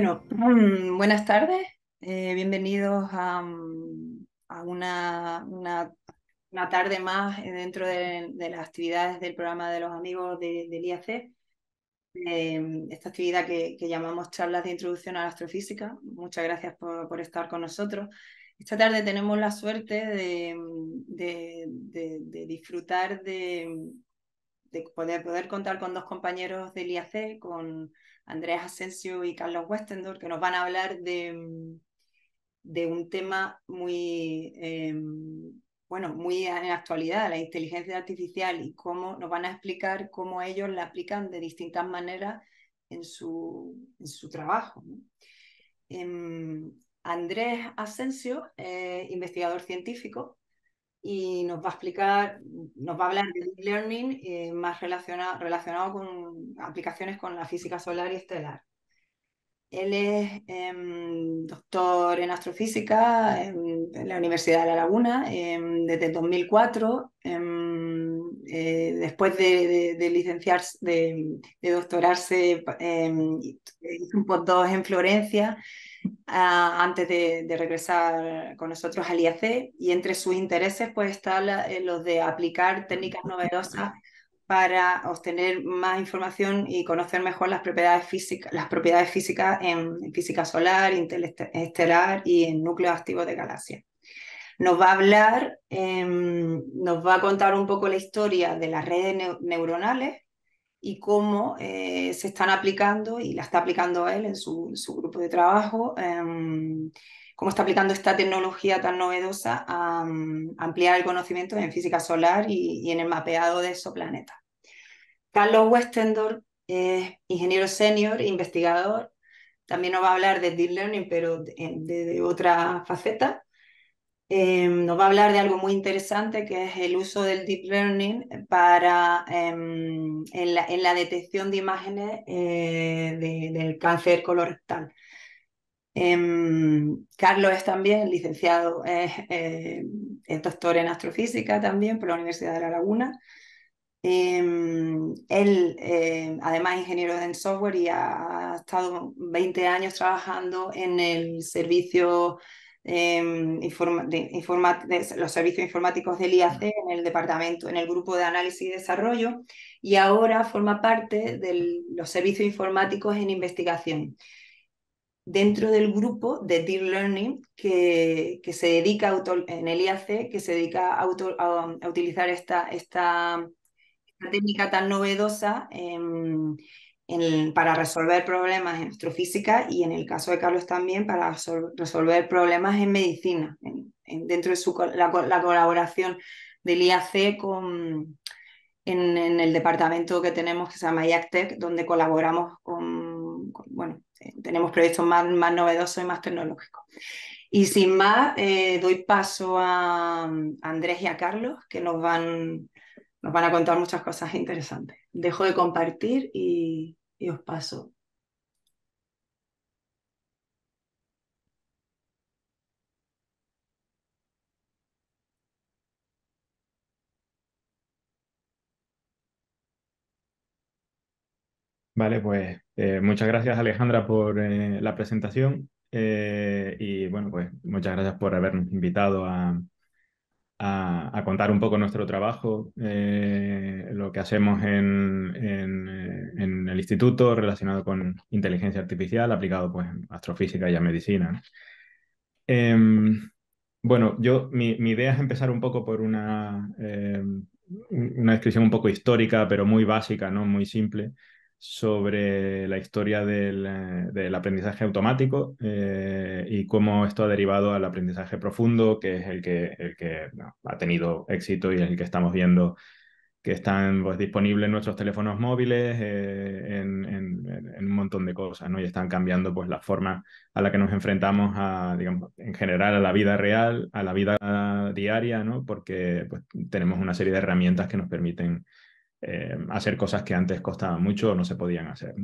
Bueno, mm, buenas tardes, eh, bienvenidos a, mm, una, una, tarde más eh, dentro de, las actividades del programa de los amigos del IAC. Em, esta actividad que, llamamos charlas de introducción a la astrofísica. Muchas gracias por, estar con nosotros. Esta tarde tenemos la suerte de, mm, de disfrutar de, poder, poder contar con dos compañeros del IAC, con Andrés Asensio y Carlos Westendor, que nos van a hablar de, mm, un tema muy, em, bueno, muy en actualidad, la inteligencia artificial y cómo nos van a explicar cómo ellos la aplican de distintas maneras en su, trabajo. Em, Andrés Asensio, investigador científico, y nos va a explicar, nos va a hablar de deep learning eh, más relacionado, relacionado con aplicaciones con la física solar y estelar. Él es em, doctor en astrofísica en, la Universidad de La Laguna em, em, eh, desde 2004. después de, de, licenciarse, de, de doctorarse, hizo un postdoc en Florencia antes de, regresar con nosotros al IAC y entre sus intereses pues está eh, los de aplicar técnicas novedosas para obtener más información y conocer mejor las propiedades físicas, las propiedades físicas en, física solar, estelar y en núcleos activos de galaxias. Nos va a hablar, em, nos va a contar un poco la historia de las redes neuronales, y cómo eh, se están aplicando, y la está aplicando él en su, grupo de trabajo, em, cómo está aplicando esta tecnología tan novedosa a, mm, ampliar el conocimiento en física solar y, en el mapeado de planetas. Carlos Westendorf es ingeniero senior, investigador, también nos va a hablar de Deep Learning, pero de otra faceta. Em, nos va a hablar de algo muy interesante que es el uso del deep learning para, em, en, la, detección de imágenes eh, del cáncer colorectal. Em, Carlos es también licenciado, eh, es doctor en astrofísica también por la Universidad de La Laguna. él, eh, además, es ingeniero en software y ha estado 20 años trabajando en el servicio Em, de, los servicios informáticos del IAC en el departamento, en el grupo de análisis y desarrollo, y ahora forma parte de los servicios informáticos en investigación dentro del grupo de Deep Learning que, que se dedica en el IAC, que se dedica a, utilizar esta, esta, técnica tan novedosa. en em, para resolver problemas en astrofísica y en el caso de Carlos también para resolver problemas en medicina, dentro de la, colaboración del IAC con, en, el departamento que tenemos que se llama IACTEC, donde colaboramos con, bueno, eh, tenemos proyectos más, novedosos y más tecnológicos. Y sin más, eh, doy paso a, Andrés y a Carlos, que nos van, nos van a contar muchas cosas interesantes. Dejo de compartir y y os paso. Vale, pues eh, muchas gracias Alejandra por eh, la presentación eh, y bueno, pues muchas gracias por habernos invitado a, a, contar un poco nuestro trabajo, eh, lo que hacemos eh, en, el instituto relacionado con inteligencia artificial aplicado pues a astrofísica y a medicina. Em, bueno, yo mi, idea es empezar un poco por una, em, una descripción un poco histórica, pero muy básica, ¿no? muy simple, sobre la historia del, eh, aprendizaje automático eh, y cómo esto ha derivado al aprendizaje profundo, que es el que, que ha tenido éxito y es el que estamos viendo que están pues, disponibles en nuestros teléfonos móviles, eh, en, un montón de cosas, ¿no? Y están cambiando pues, la forma a la que nos enfrentamos a, en general a la vida real, a la vida diaria, ¿no? Porque pues, tenemos una serie de herramientas que nos permiten eh, hacer cosas que antes costaban mucho o no se podían hacer.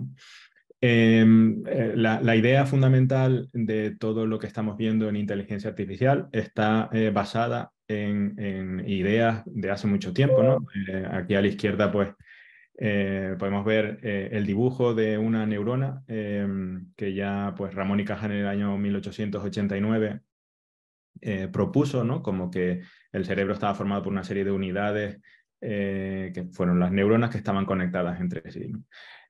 Em, eh, la, idea fundamental de todo lo que estamos viendo en inteligencia artificial está eh, basada en, ideas de hace mucho tiempo. aquí a la izquierda pues, podemos ver el dibujo de una neurona em, que ya pues, Ramón y Cajal en el año 1889 propuso, como que el cerebro estaba formado por una serie de unidades eh, que fueron las neuronas que estaban conectadas entre sí.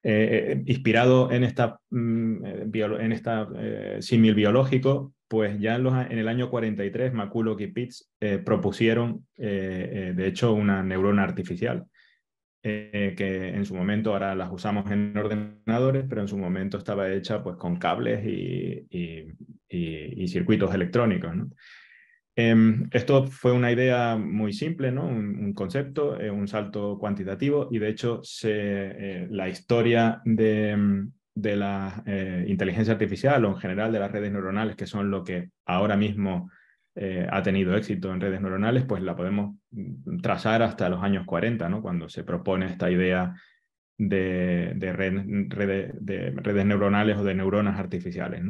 Eh, eh, inspirado en, esta, mm, en símil biológico, pues ya en, el año 43 McCulloch y Pitts propusieron, de hecho, una neurona artificial. que en su momento, ahora las usamos en ordenadores, pero en su momento estaba hecha pues, con cables y, circuitos electrónicos. Em, esto fue una idea muy simple, ¿no? un, concepto, eh, un salto cuantitativo y de hecho eh, la historia de, em, la eh, inteligencia artificial o en general de las redes neuronales, que son lo que ahora mismo ha tenido éxito en redes neuronales, pues la podemos mm, trazar hasta los años 40, ¿no? cuando se propone esta idea de, de redes neuronales o de neuronas artificiales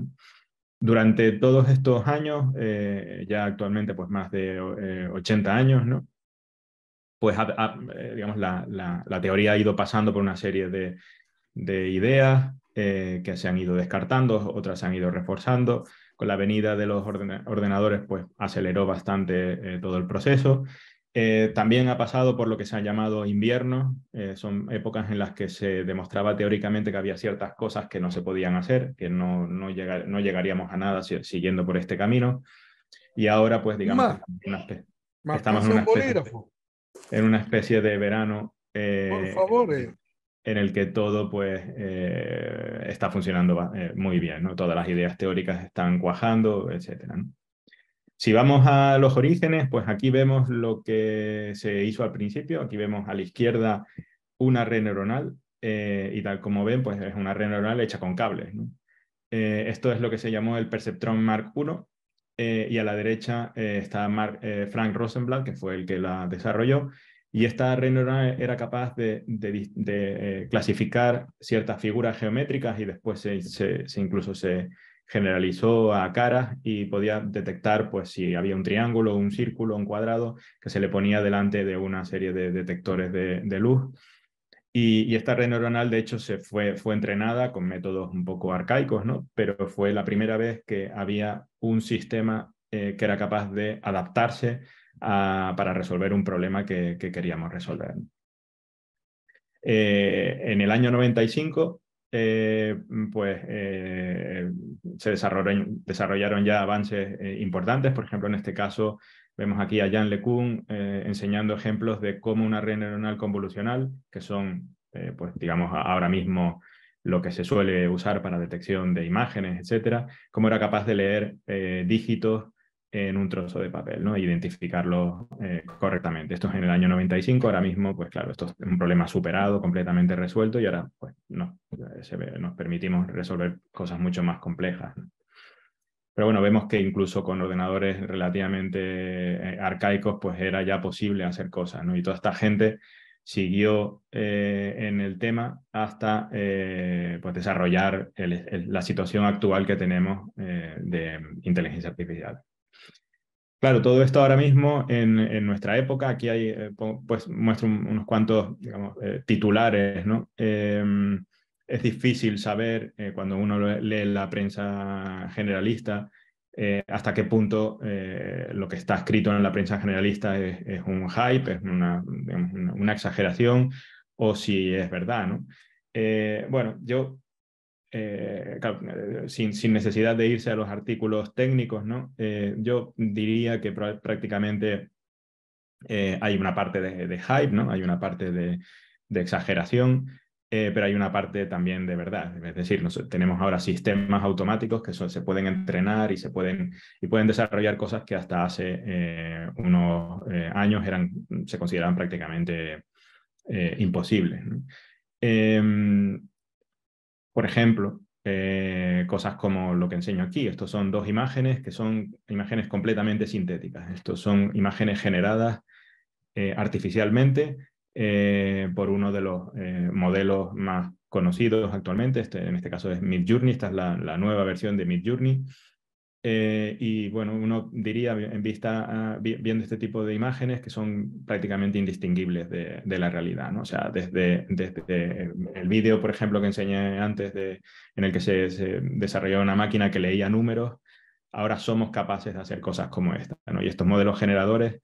durante todos estos años, eh, ya actualmente pues más de 80 eh, años, ¿no? pues eh, digamos, la, teoría ha ido pasando por una serie de, ideas que se han ido descartando, otras se han ido reforzando. Con la venida de los ordenadores, pues aceleró bastante todo el proceso. Eh, también ha pasado por lo que se ha llamado invierno, eh, son épocas en las que se demostraba teóricamente que había ciertas cosas que no se podían hacer, que no, no, llegar, no llegaríamos a nada siguiendo por este camino. Y ahora, pues, digamos, estamos en una, especie, de verano. Eh, en el que todo pues, está funcionando muy bien, ¿no? todas las ideas teóricas están cuajando, etc. Si vamos a los orígenes, pues aquí vemos lo que se hizo al principio. Aquí vemos a la izquierda una red neuronal eh, y tal como ven, pues es una red neuronal hecha con cables. Eh, esto es lo que se llamó el perceptrón Mark I eh, y a la derecha está Frank Rosenblatt, que fue el que la desarrolló. Y esta red neuronal era capaz de, clasificar ciertas figuras geométricas y después se incluso se, generalizó a caras y podía detectar pues, si había un triángulo, un círculo, un cuadrado que se le ponía delante de una serie de detectores de, luz. Y, esta red neuronal, de hecho, se fue, fue entrenada con métodos un poco arcaicos, ¿no? pero fue la primera vez que había un sistema eh, que era capaz de adaptarse para resolver un problema que, queríamos resolver. Eh, en el año 95 eh, mm, pues eh, se desarrollaron, ya avances eh, importantes. Por ejemplo, en este caso vemos aquí a Jan LeCun enseñando ejemplos de cómo una red neuronal convolucional, que son, pues digamos, ahora mismo lo que se suele usar para detección de imágenes, etcétera, cómo era capaz de leer dígitos en un trozo de papel, ¿no? Identificarlo eh, correctamente. Esto es en el año 95, ahora mismo, pues claro, esto es un problema superado, completamente resuelto y ahora, pues, nos permitimos resolver cosas mucho más complejas. Pero bueno, vemos que incluso con ordenadores relativamente eh, arcaicos, pues era ya posible hacer cosas, ¿no? Y toda esta gente siguió eh, en el tema hasta pues desarrollar la situación actual que tenemos de inteligencia artificial. Claro, todo esto ahora mismo en, nuestra época, aquí hay, eh, pues muestro unos cuantos, digamos, eh, titulares, ¿no? Em, es difícil saber eh, cuando uno lee la prensa generalista hasta qué punto lo que está escrito en la prensa generalista es, un hype, es una, una, exageración o si es verdad, ¿no? bueno, yo eh, eh, sin, necesidad de irse a los artículos técnicos, ¿no? Eh, yo diría que prácticamente hay una parte de, hype, ¿no? Hay una parte de, exageración, pero hay una parte también de verdad. Es decir, tenemos ahora sistemas automáticos que se pueden entrenar y se pueden, y pueden desarrollar cosas que hasta hace unos años eran, se consideraban prácticamente imposibles. Em, por ejemplo, eh, cosas como lo que enseño aquí. Estos son dos imágenes que son imágenes completamente sintéticas. Estos son imágenes generadas eh, artificialmente eh, por uno de los modelos más conocidos actualmente. Este, en este caso es Midjourney. Esta es la, la nueva versión de Midjourney. Eh, y bueno, uno diría, en vista ah, viendo este tipo de imágenes, que son prácticamente indistinguibles de, la realidad. ¿no? O sea, desde, desde el vídeo, por ejemplo, que enseñé antes, de, en el que se, se, desarrolló una máquina que leía números, ahora somos capaces de hacer cosas como esta. Y estos modelos generadores,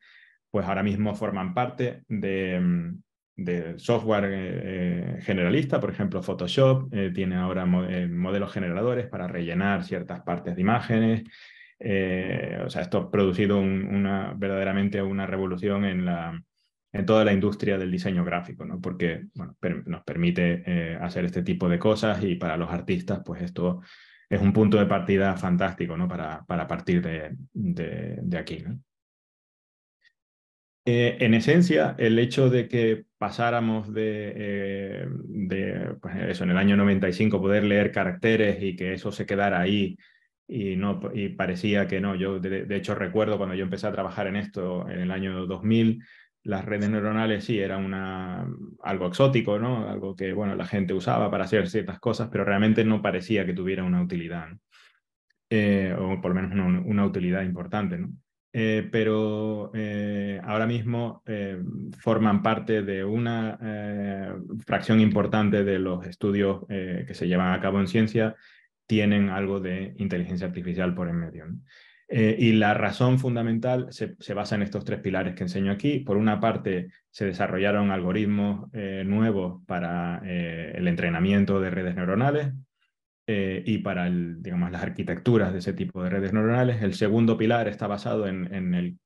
pues ahora mismo forman parte de, mm, de software eh, eh, generalista, por ejemplo Photoshop, eh, tiene ahora modelos generadores para rellenar ciertas partes de imágenes. o sea, esto ha producido una, verdaderamente una revolución en, la, en toda la industria del diseño gráfico, ¿no? porque nos permite hacer este tipo de cosas y para los artistas, pues esto es un punto de partida fantástico ¿no? para, para partir de, aquí. en esencia, el hecho de que pasáramos de, eh, pues, eso, en el año 95 poder leer caracteres y que eso se quedara ahí y, no, parecía que no. Yo, de, hecho, recuerdo cuando yo empecé a trabajar en esto en el año 2000, las redes neuronales sí era una, algo exótico, ¿no? Algo que, bueno, la gente usaba para hacer ciertas cosas, pero realmente no parecía que tuviera una utilidad, eh, o por lo menos una, una utilidad importante, ¿no? Eh, pero eh, ahora mismo eh, forman parte de una fracción importante de los estudios que se llevan a cabo en ciencia, tienen algo de inteligencia artificial por en medio. y la razón fundamental se, se, basa en estos tres pilares que enseño aquí. Por una parte, se desarrollaron algoritmos nuevos para el entrenamiento de redes neuronales, eh, y para digamos, las arquitecturas de ese tipo de redes neuronales. El segundo pilar está basado en,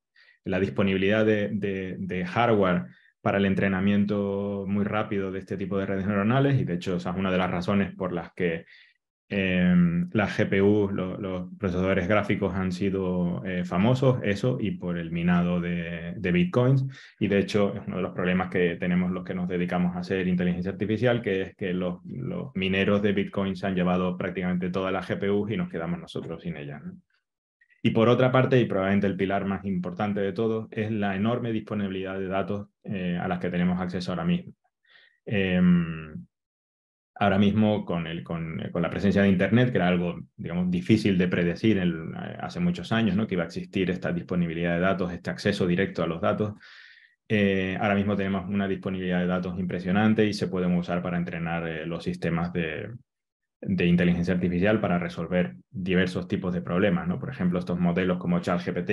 la disponibilidad de, hardware para el entrenamiento muy rápido de este tipo de redes neuronales y de hecho esa es una de las razones por las que Em, las GPU, los procesadores gráficos han sido eh, famosos, eso y por el minado de, bitcoins. Y de hecho, es uno de los problemas que tenemos los que nos dedicamos a hacer inteligencia artificial, que es que los, mineros de bitcoins han llevado prácticamente todas las GPUs y nos quedamos nosotros sin ellas. Y por otra parte, y probablemente el pilar más importante de todo, es la enorme disponibilidad de datos eh, a las que tenemos acceso ahora mismo. Em, Ahora mismo, con, el, con, la presencia de Internet, que era algo, digamos, difícil de predecir eh, hace muchos años, ¿no? que iba a existir esta disponibilidad de datos, este acceso directo a los datos, eh, ahora mismo tenemos una disponibilidad de datos impresionante y se pueden usar para entrenar eh, los sistemas de, inteligencia artificial para resolver diversos tipos de problemas. ¿no? Por ejemplo, estos modelos como ChatGPT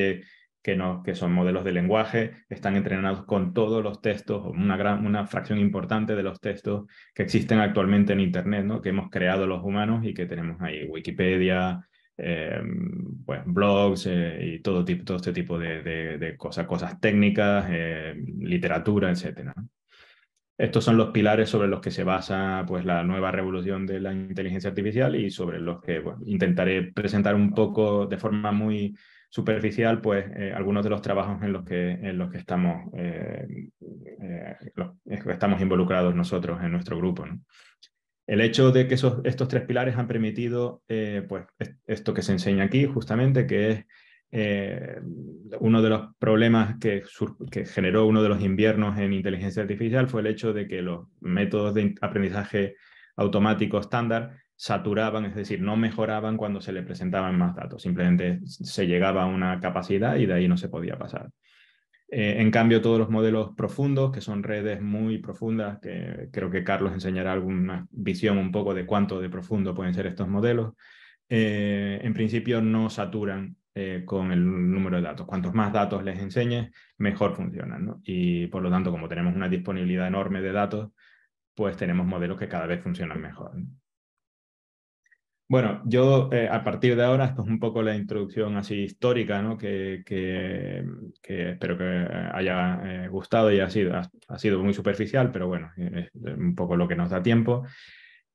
que, no, que son modelos de lenguaje, están entrenados con todos los textos, una, gran, una fracción importante de los textos que existen actualmente en Internet, ¿no? que hemos creado los humanos y que tenemos ahí Wikipedia, em, pues, blogs eh, y todo, tipo, todo este tipo de, cosas, cosas técnicas, eh, literatura, etc. Estos son los pilares sobre los que se basa pues, la nueva revolución de la inteligencia artificial y sobre los que intentaré presentar un poco de forma muy superficial, pues eh, algunos de los trabajos en los que, en los que estamos, eh, eh, estamos involucrados nosotros en nuestro grupo. El hecho de que esos, estos tres pilares han permitido pues, esto que se enseña aquí, justamente, que es uno de los problemas que, que, generó uno de los inviernos en inteligencia artificial fue el hecho de que los métodos de aprendizaje automático estándar saturaban, es decir, no mejoraban cuando se le presentaban más datos, simplemente se llegaba a una capacidad y de ahí no se podía pasar. Eh, en cambio, todos los modelos profundos, que son redes muy profundas, que creo que Carlos enseñará alguna visión un poco de cuánto de profundo pueden ser estos modelos, eh, en principio no saturan eh, con el número de datos. Cuantos más datos les enseñes, mejor funcionan. Y por lo tanto, como tenemos una disponibilidad enorme de datos, pues tenemos modelos que cada vez funcionan mejor. Bueno, yo eh, a partir de ahora, esto es un poco la introducción así histórica, ¿no? que, espero que haya eh, gustado y ha sido, ha, sido, muy superficial, pero bueno, es un poco lo que nos da tiempo.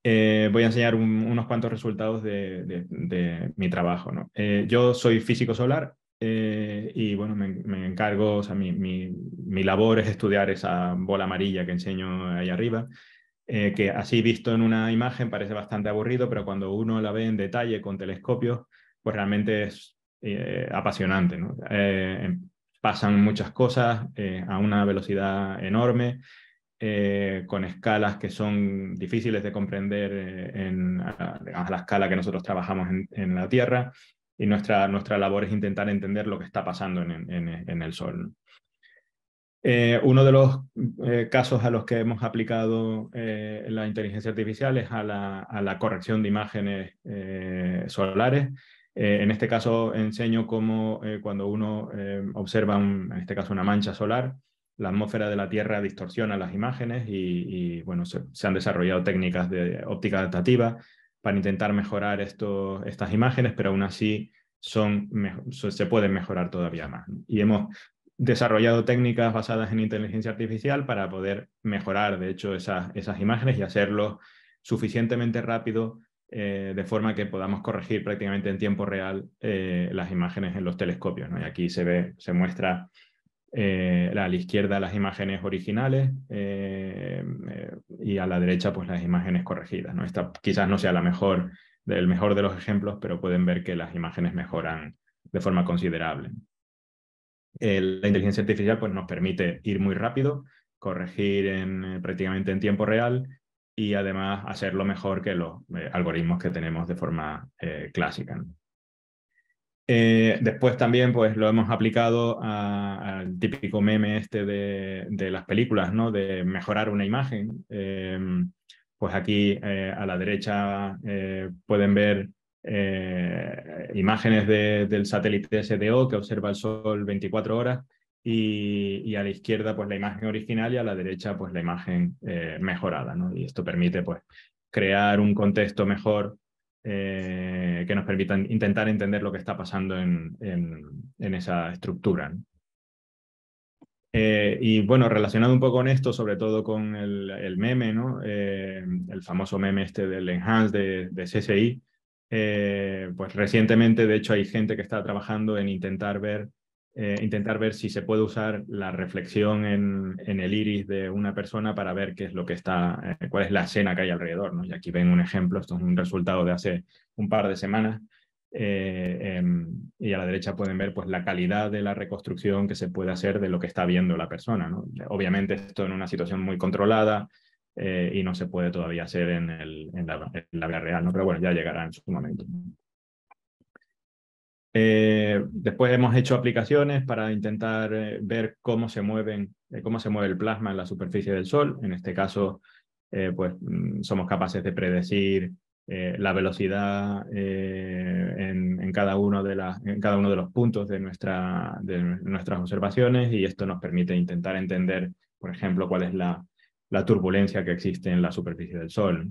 Eh, voy a enseñar unos cuantos resultados de, mi trabajo. yo soy físico solar y bueno, me, encargo, o sea, mi labor es estudiar esa bola amarilla que enseño ahí arriba. Eh, que así visto en una imagen parece bastante aburrido, pero cuando uno la ve en detalle con telescopios, pues realmente es eh, apasionante. Eh, em, pasan muchas cosas a una velocidad enorme, con escalas que son difíciles de comprender en, a, la escala que nosotros trabajamos en, la Tierra, y nuestra, nuestra labor es intentar entender lo que está pasando en el Sol. Eh, uno de los eh, casos a los que hemos aplicado eh, la inteligencia artificial es a la, corrección de imágenes solares. en este caso enseño cómo cuando uno observa, en este caso, una mancha solar, la atmósfera de la Tierra distorsiona las imágenes y, bueno, se, han desarrollado técnicas de óptica adaptativa para intentar mejorar esto, estas imágenes, pero aún así son, se pueden mejorar todavía más. Y hemos desarrollado técnicas basadas en inteligencia artificial para poder mejorar, de hecho, esas, imágenes y hacerlo suficientemente rápido eh, de forma que podamos corregir prácticamente en tiempo real eh, las imágenes en los telescopios. Y aquí se ve, se muestra eh, a la izquierda las imágenes originales y a la derecha pues las imágenes corregidas. Esta quizás no sea la mejor, el mejor de los ejemplos, pero pueden ver que las imágenes mejoran de forma considerable. Eh, la inteligencia artificial pues, nos permite ir muy rápido, corregir en, eh, prácticamente en tiempo real y además hacerlo mejor que los eh, algoritmos que tenemos de forma clásica. después también pues, lo hemos aplicado al típico meme este de, de, las películas, ¿no? de mejorar una imagen. pues aquí a la derecha pueden ver eh, imágenes del satélite SDO que observa el Sol 24 horas y, a la izquierda pues la imagen original y a la derecha pues la imagen eh, mejorada. ¿no? Y esto permite pues crear un contexto mejor eh, que nos permita intentar entender lo que está pasando en, esa estructura. ¿no? y bueno, relacionado un poco con esto, sobre todo con el, meme, ¿no? el famoso meme este del Enhance de, de CSI, eh, pues recientemente, de hecho, hay gente que está trabajando en intentar ver, eh, intentar ver si se puede usar la reflexión en, el iris de una persona para ver qué es lo que está, eh, cuál es la escena que hay alrededor. Y aquí ven un ejemplo, esto es un resultado de hace un par de semanas. Em, y a la derecha pueden ver pues, la calidad de la reconstrucción que se puede hacer de lo que está viendo la persona. Obviamente esto en una situación muy controlada, eh, y no se puede todavía hacer en, la, en vida real, ¿no? pero bueno, ya llegará en su momento. Eh, después hemos hecho aplicaciones para intentar eh, ver cómo se, mueven, cómo se mueve el plasma en la superficie del Sol. En este caso, pues mm, somos capaces de predecir la velocidad en, cada uno de en cada uno de los puntos de, nuestra, de nuestras observaciones y esto nos permite intentar entender, por ejemplo, cuál es la la turbulencia que existe en la superficie del Sol.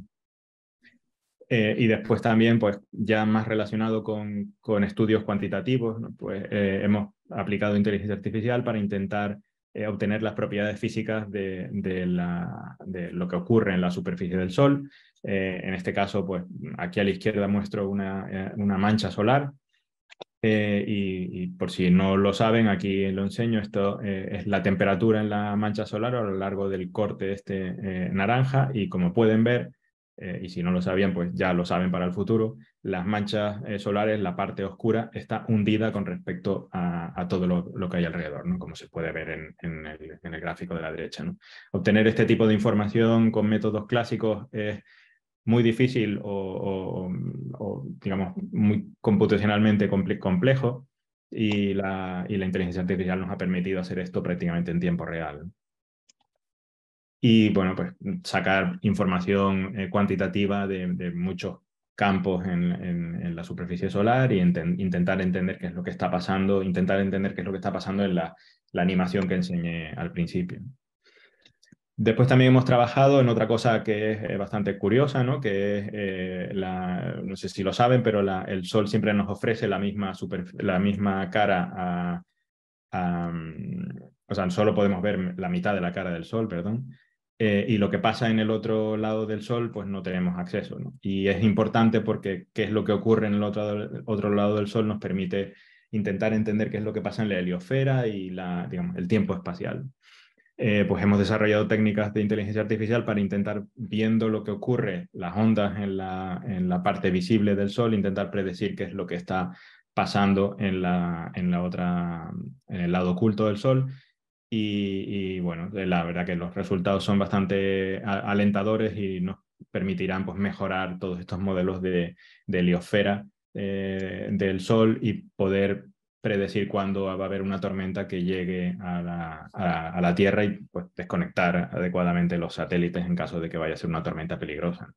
Eh, y después también, pues ya más relacionado con, con estudios cuantitativos, pues eh, hemos aplicado inteligencia artificial para intentar eh, obtener las propiedades físicas de, de, de, lo que ocurre en la superficie del Sol. en este caso, pues aquí a la izquierda muestro una, una mancha solar eh, y, por si no lo saben, aquí lo enseño, esto eh, es la temperatura en la mancha solar a lo largo del corte este eh, naranja y como pueden ver, y si no lo sabían, pues ya lo saben para el futuro, las manchas solares, la parte oscura, está hundida con respecto a, todo lo, que hay alrededor, ¿no? como se puede ver en, el, gráfico de la derecha. ¿no? Obtener este tipo de información con métodos clásicos es muy difícil o, digamos, muy computacionalmente complejo y la, la inteligencia artificial nos ha permitido hacer esto prácticamente en tiempo real. Y bueno, pues sacar información eh, cuantitativa de, muchos campos en, la superficie solar y intentar entender qué es lo que está pasando, intentar entender qué es lo que está pasando en la, la animación que enseñé al principio. Después también hemos trabajado en otra cosa que es eh, bastante curiosa, ¿no? que es, eh, la, no sé si lo saben, pero el sol siempre nos ofrece la misma, la misma cara mm, O sea, solo podemos ver la mitad de la cara del sol, perdón. Eh, y lo que pasa en el otro lado del sol, pues no tenemos acceso. Y es importante porque qué es lo que ocurre en el otro, otro lado del sol nos permite intentar entender qué es lo que pasa en la heliosfera y la, digamos, el tiempo espacial. Eh, pues hemos desarrollado técnicas de inteligencia artificial para intentar, viendo lo que ocurre, las ondas en la, en la parte visible del Sol, intentar predecir qué es lo que está pasando en, la, en, la otra, en el lado oculto del Sol. Y, bueno, eh, la verdad que los resultados son bastante alentadores y nos permitirán pues, mejorar todos estos modelos de, de heliosfera eh, del Sol y poder predecir cuándo va a haber una tormenta que llegue a la, a, Tierra y pues, desconectar adecuadamente los satélites en caso de que vaya a ser una tormenta peligrosa.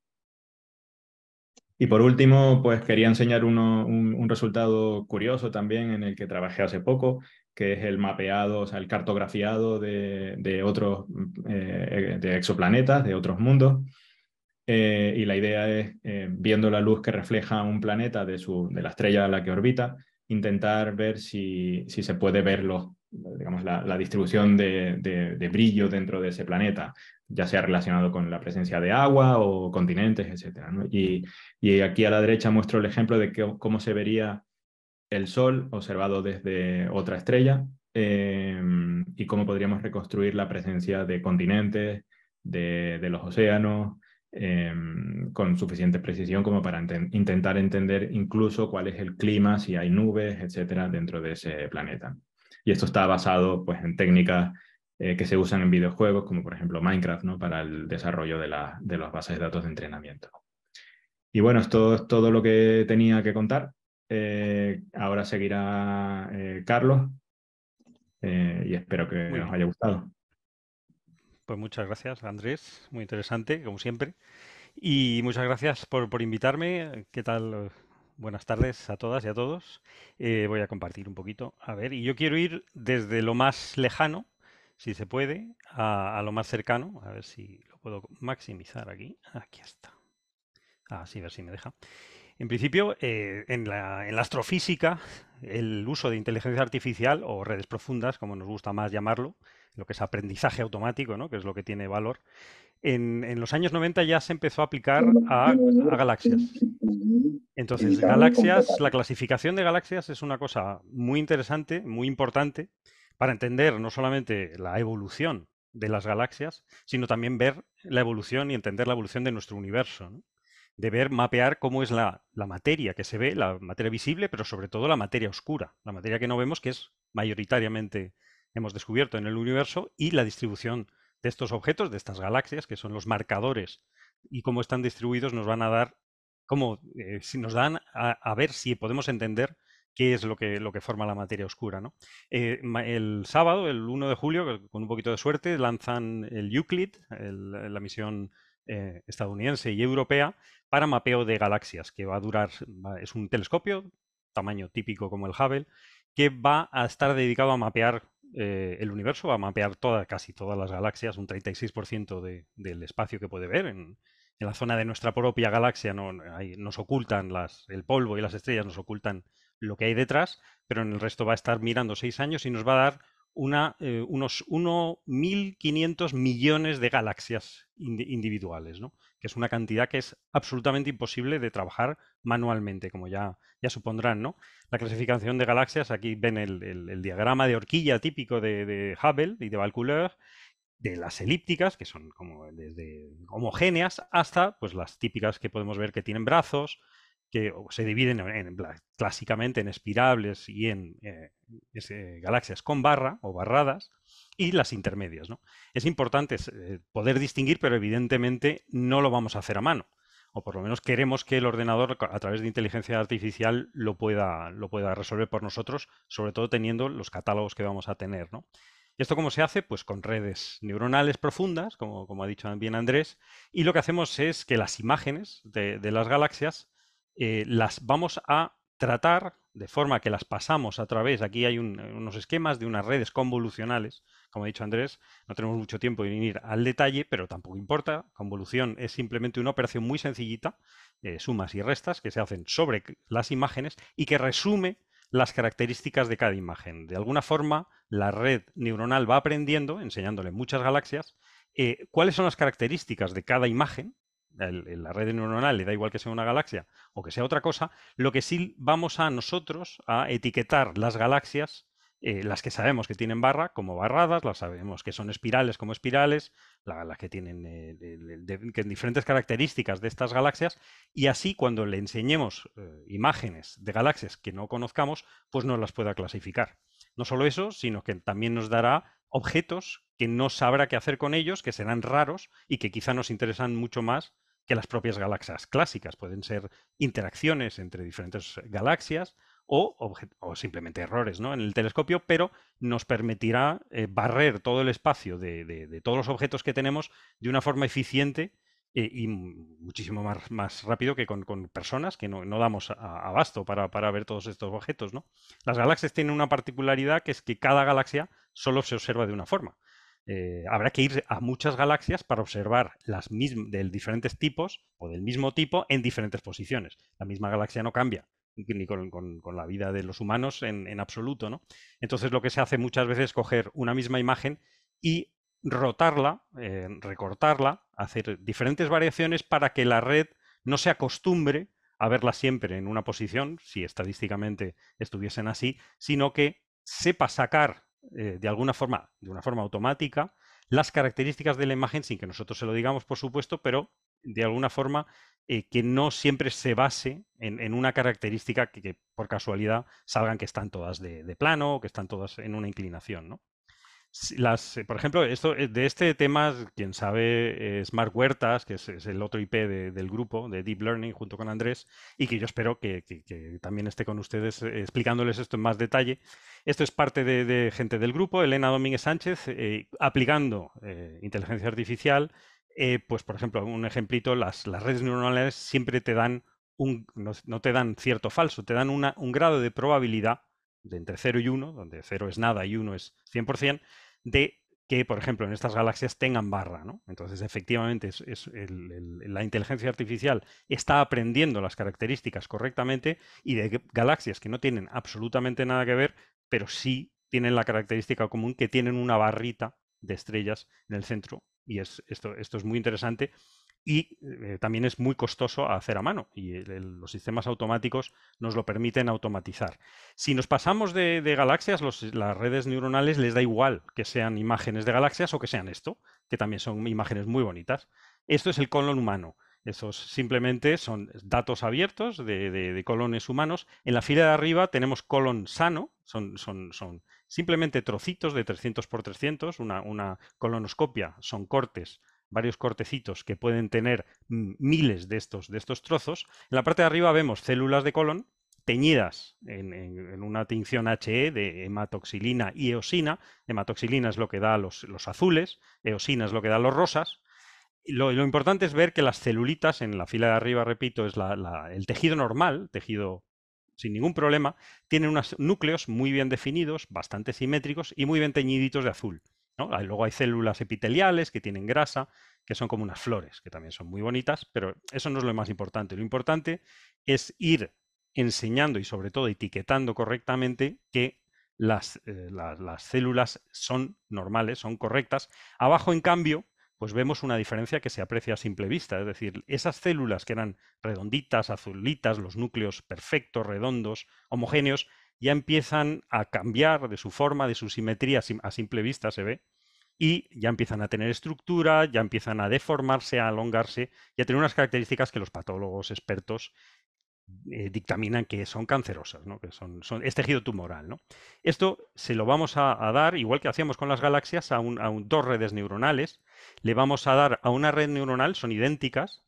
Y por último, pues quería enseñar un, resultado curioso también en el que trabajé hace poco, que es el mapeado, o sea, el cartografiado de, de otros eh, de exoplanetas, de otros mundos. Eh, y la idea es, eh, viendo la luz que refleja un planeta de, su, de la estrella a la que orbita, intentar ver si, se puede ver digamos, la, distribución de, brillo dentro de ese planeta, ya sea relacionado con la presencia de agua o continentes, etc. Y, aquí a la derecha muestro el ejemplo de cómo se vería el Sol observado desde otra estrella eh, y cómo podríamos reconstruir la presencia de continentes, de, de los océanos, Em, con suficiente precisión como para intentar entender incluso cuál es el clima, si hay nubes, etcétera, dentro de ese planeta. Y esto está basado pues, en técnicas eh, que se usan en videojuegos, como por ejemplo Minecraft, ¿no? para el desarrollo de, las bases de datos de entrenamiento. Y bueno, esto es todo lo que tenía que contar. Eh, ahora seguirá eh, Carlos y espero que os haya gustado. Pues muchas gracias, Andrés. Muy interesante, como siempre. Y muchas gracias por, por invitarme. ¿Qué tal? Buenas tardes a todas y a todos. Eh, voy a compartir un poquito. A ver, y yo quiero ir desde lo más lejano, si se puede, a, lo más cercano. A ver si lo puedo maximizar aquí. Aquí está. Así, ah, sí, a ver si me deja. En principio, eh, en, la, en, la, astrofísica, el uso de inteligencia artificial o redes profundas, como nos gusta más llamarlo, lo que es aprendizaje automático, ¿no? que es lo que tiene valor, en, los años 90 ya se empezó a aplicar a, galaxias. Entonces, galaxias, la clasificación de galaxias es una cosa muy interesante, muy importante, para entender no solamente la evolución de las galaxias, sino también ver la evolución y entender la evolución de nuestro universo. de ver, mapear cómo es la, materia que se ve, la materia visible, pero sobre todo la materia oscura, la materia que no vemos, que es mayoritariamente hemos descubierto en el universo y la distribución de estos objetos, de estas galaxias, que son los marcadores y cómo están distribuidos, nos van a dar, como eh, si nos dan a, ver si podemos entender qué es lo que, lo que forma la materia oscura. Eh, el sábado, el 1 de julio, con un poquito de suerte, lanzan el Euclid, la misión eh, estadounidense y europea, para mapeo de galaxias, que va a durar, es un telescopio, tamaño típico como el Hubble, que va a estar dedicado a mapear eh, el universo va a mapear casi todas las galaxias, un 36% del espacio que puede ver. En, la zona de nuestra propia galaxia nos ocultan el polvo y las estrellas, nos ocultan lo que hay detrás, pero en el resto va a estar mirando seis años y nos va a dar eh, unos 1.500 millones de galaxias individuales que es una cantidad que es absolutamente imposible de trabajar manualmente, como ya, ya supondrán, ¿no? La clasificación de galaxias, aquí ven el, diagrama de horquilla típico de, Hubble y de Valcouleur, de las elípticas, que son como desde homogéneas, hasta pues las típicas que podemos ver que tienen brazos, que se dividen clásicamente en espirables y en eh, eh, galaxias con barra o barradas, y las intermedias. Es importante eh, poder distinguir, pero evidentemente no lo vamos a hacer a mano. O por lo menos queremos que el ordenador a través de inteligencia artificial lo pueda, lo pueda resolver por nosotros, sobre todo teniendo los catálogos que vamos a tener. ¿Y esto cómo se hace? Pues con redes neuronales profundas, como, como, ha dicho bien Andrés, y lo que hacemos es que las imágenes de, las galaxias eh, las vamos a tratar de forma que las pasamos a través, aquí hay eh, unos esquemas de unas redes convolucionales, como ha dicho Andrés, no tenemos mucho tiempo de ir al detalle, pero tampoco importa, convolución es simplemente una operación muy sencillita, eh, sumas y restas que se hacen sobre las imágenes y que resume las características de cada imagen. De alguna forma, la red neuronal va aprendiendo, enseñándole muchas galaxias, eh, cuáles son las características de cada imagen la red neuronal le da igual que sea una galaxia o que sea otra cosa, lo que sí vamos a nosotros a etiquetar las galaxias, eh, las que sabemos que tienen barra como barradas, las sabemos que son espirales como espirales, las que tienen eh, diferentes características de estas galaxias, y así cuando le enseñemos eh, imágenes de galaxias que no conozcamos, pues nos las pueda clasificar. No solo eso, sino que también nos dará objetos que no sabrá qué hacer con ellos, que serán raros y que quizá nos interesan mucho más que las propias galaxias clásicas. Pueden ser interacciones entre diferentes galaxias o, simplemente errores ¿no? en el telescopio, pero nos permitirá eh, barrer todo el espacio de, todos los objetos que tenemos de una forma eficiente eh, y muchísimo más, más rápido que con, personas que no, no damos abasto para, ver todos estos objetos. ¿no? Las galaxias tienen una particularidad que es que cada galaxia solo se observa de una forma. Eh, habrá que ir a muchas galaxias para observar las mismas de diferentes tipos o del mismo tipo en diferentes posiciones. La misma galaxia no cambia ni con, la vida de los humanos en, en absoluto, ¿no? Entonces lo que se hace muchas veces es coger una misma imagen y rotarla, eh, recortarla, hacer diferentes variaciones para que la red no se acostumbre a verla siempre en una posición, si estadísticamente estuviesen así, sino que sepa sacar eh, de alguna forma, de una forma automática, las características de la imagen sin que nosotros se lo digamos, por supuesto, pero de alguna forma eh, que no siempre se base en, una característica que, por casualidad salgan que están todas de, de plano o que están todas en una inclinación. ¿no? Las, eh, por ejemplo, esto, eh, de este tema, quien sabe, Smart eh, Huertas, que es, el otro IP del grupo de Deep Learning junto con Andrés, y que yo espero que, también esté con ustedes explicándoles esto en más detalle. Esto es parte de, gente del grupo, Elena Domínguez Sánchez, aplicando inteligencia artificial. pues, por ejemplo, un ejemplito, las, redes neuronales siempre te dan un, no, no, te dan cierto falso, te dan una, un grado de probabilidad de entre 0 y 1, donde 0 es nada y 1 es 100%, de que, por ejemplo, en estas galaxias tengan barra. ¿no? Entonces, efectivamente, es, la inteligencia artificial está aprendiendo las características correctamente y de galaxias que no tienen absolutamente nada que ver, pero sí tienen la característica común que tienen una barrita de estrellas en el centro. Y es, esto, esto es muy interesante y eh, también es muy costoso hacer a mano y los sistemas automáticos nos lo permiten automatizar. Si nos pasamos de, galaxias, las redes neuronales les da igual que sean imágenes de galaxias o que sean esto, que también son imágenes muy bonitas. Esto es el colon humano. Esos simplemente son datos abiertos de, colones humanos. En la fila de arriba tenemos colon sano, son, son, son simplemente trocitos de 300 por 300, una colonoscopia, son cortes varios cortecitos que pueden tener mm, miles de estos, de estos trozos. En la parte de arriba vemos células de colon teñidas en, una tinción HE de hematoxilina y eosina. Hematoxilina es lo que da los, azules, eosina es lo que da los rosas. Lo, lo, importante es ver que las celulitas, en la fila de arriba, repito, es el tejido normal, tejido sin ningún problema, tienen unos núcleos muy bien definidos, bastante simétricos y muy bien teñiditos de azul. Luego hay células epiteliales que tienen grasa, que son como unas flores, que también son muy bonitas, pero eso no es lo más importante. Lo importante es ir enseñando y sobre todo etiquetando correctamente que las, eh, las células son normales, son correctas. Abajo, en cambio, pues vemos una diferencia que se aprecia a simple vista. Es decir, esas células que eran redonditas, azulitas, los núcleos perfectos, redondos, homogéneos, ya empiezan a cambiar de su forma, de su simetría, a simple vista se ve, y ya empiezan a tener estructura, ya empiezan a deformarse, a alongarse y a tener unas características que los patólogos expertos eh, dictaminan que son cancerosas, ¿no? que son, es tejido tumoral. ¿no? Esto se lo vamos a, dar, igual que hacíamos con las galaxias, a, dos redes neuronales. Le vamos a dar a una red neuronal, son idénticas,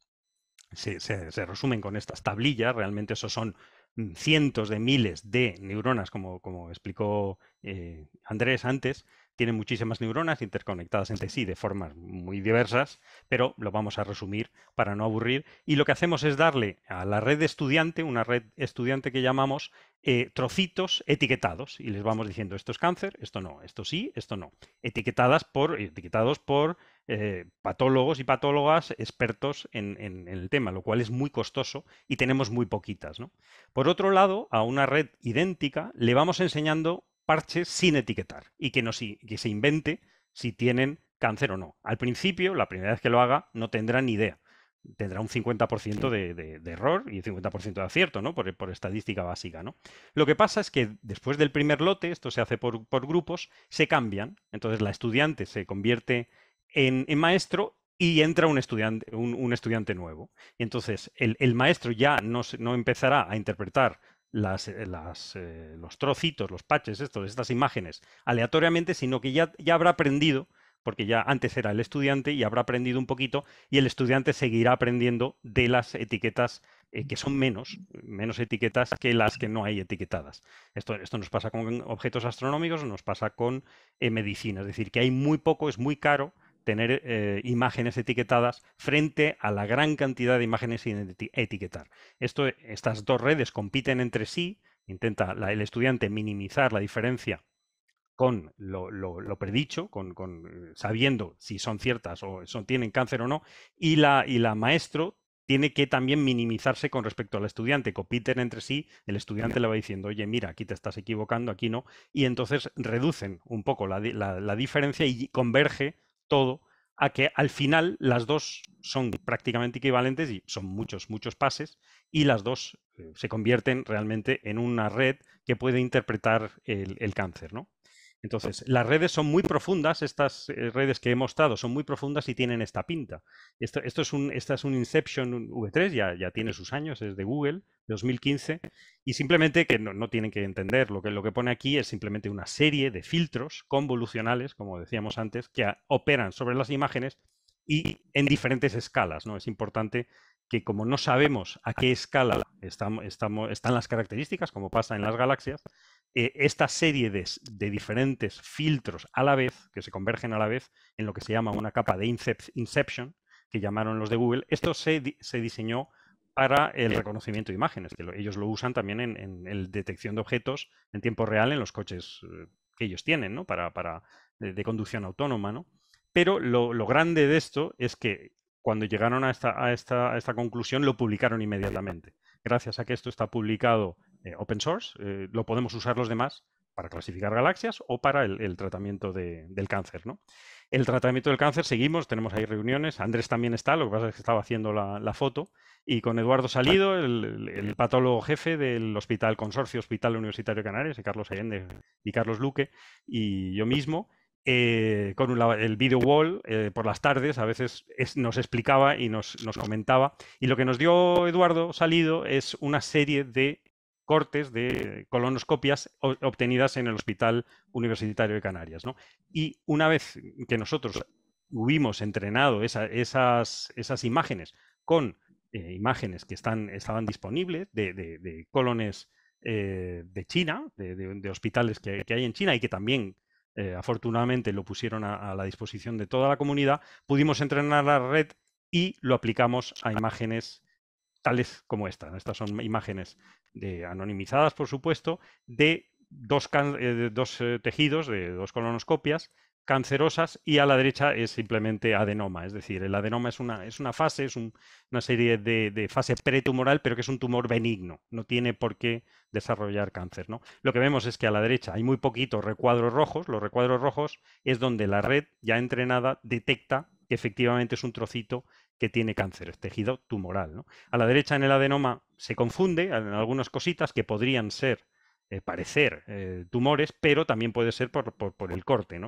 se, se resumen con estas tablillas, realmente eso son Mm. cientos de miles de neuronas, como, como explicó eh, Andrés antes, tienen muchísimas neuronas interconectadas entre sí de formas muy diversas, pero lo vamos a resumir para no aburrir. Y lo que hacemos es darle a la red estudiante, una red estudiante que llamamos eh, trocitos etiquetados y les vamos diciendo esto es cáncer, esto no, esto sí, esto no, etiquetadas por, etiquetados por eh, patólogos y patólogas expertos en, el tema, lo cual es muy costoso y tenemos muy poquitas. Por otro lado, a una red idéntica le vamos enseñando parches sin etiquetar y que, que se invente si tienen cáncer o no. Al principio, la primera vez que lo haga, no tendrá ni idea. Tendrá un 50% de, error y un 50% de acierto, ¿no? Por, estadística básica, ¿no? Lo que pasa es que después del primer lote, esto se hace por grupos, se cambian. Entonces la estudiante se convierte en, maestro y entra un estudiante, un, estudiante nuevo. Y entonces el, maestro ya no, empezará a interpretar las, eh, eh, los trocitos, los patches, estos, estas imágenes aleatoriamente, sino que ya, ya habrá aprendido, porque ya antes era el estudiante y habrá aprendido un poquito, y el estudiante seguirá aprendiendo de las etiquetas eh, que son menos, menos etiquetas que las que no hay etiquetadas. Esto, esto nos pasa con objetos astronómicos, nos pasa con medicina, es decir, que hay muy poco, es muy caro tener eh, imágenes etiquetadas frente a la gran cantidad de imágenes sin etiquetar. Esto, estas dos redes compiten entre sí, intenta el estudiante minimizar la diferencia con lo, predicho, con, sabiendo si son ciertas o son, tienen cáncer o no, y la, y la maestro tiene que también minimizarse con respecto al estudiante. Compiten entre sí, el estudiante le va diciendo, oye, mira, aquí te estás equivocando, aquí no, y entonces reducen un poco la diferencia y converge todo a que al final las dos son prácticamente equivalentes y son muchos, muchos pases y las dos eh, se convierten realmente en una red que puede interpretar el, cáncer, ¿no? Entonces, las redes son muy profundas, estas eh, redes que he mostrado son muy profundas y tienen esta pinta. Esto, es un, esta es un Inception V3, ya, ya tiene sus años, es de Google, 2015, y simplemente que no, tienen que entender, lo que, lo que pone aquí es simplemente una serie de filtros convolucionales, como decíamos antes, que operan sobre las imágenes y en diferentes escalas. ¿no? Es importante que como no sabemos a qué escala están las características, como pasa en las galaxias, eh, esta serie de, diferentes filtros a la vez, que se convergen a la vez en lo que se llama una capa de inception, que llamaron los de Google, esto se, diseñó para el reconocimiento de imágenes, que ellos lo usan también en, en, detección de objetos en tiempo real en los coches eh, que ellos tienen, ¿no? Para, eh, de, conducción autónoma, ¿no? Pero lo, grande de esto es que cuando llegaron a esta, conclusión, lo publicaron inmediatamente. Gracias a que esto está publicado eh, open source, eh, lo podemos usar los demás para clasificar galaxias o para el, tratamiento del cáncer. El tratamiento del cáncer seguimos, tenemos ahí reuniones. Andrés también está, lo que pasa es que estaba haciendo la, foto. Y con Eduardo Salido, el, patólogo jefe del Hospital Consorcio Hospital Universitario Canarias, y Carlos Allende y Carlos Luque, y yo mismo. Eh, con el video wall eh, por las tardes, a veces nos explicaba y nos, comentaba. Y lo que nos dio Eduardo Salido es una serie de cortes de colonoscopias obtenidas en el Hospital Universitario de Canarias. Y una vez que nosotros hubimos entrenado esas, imágenes con eh, imágenes que están, estaban disponibles de, de colones de China, de, hospitales que hay en China y que también eh, afortunadamente lo pusieron a, la disposición de toda la comunidad, pudimos entrenar la red y lo aplicamos a imágenes tales como esta. Estas son imágenes de, anonimizadas, por supuesto, de dos, eh, de dos eh, tejidos, de dos colonoscopias, cancerosas y a la derecha es simplemente adenoma, es decir, el adenoma es una, es una fase, es una serie de, de, fase pretumoral, pero que es un tumor benigno, no tiene por qué desarrollar cáncer. ¿no? Lo que vemos es que a la derecha hay muy poquitos recuadros rojos, los recuadros rojos es donde la red ya entrenada detecta que efectivamente es un trocito que tiene cáncer, es tejido tumoral. A la derecha en el adenoma se confunde en algunas cositas que podrían ser eh, parecer eh, tumores, pero también puede ser por, por, el corte.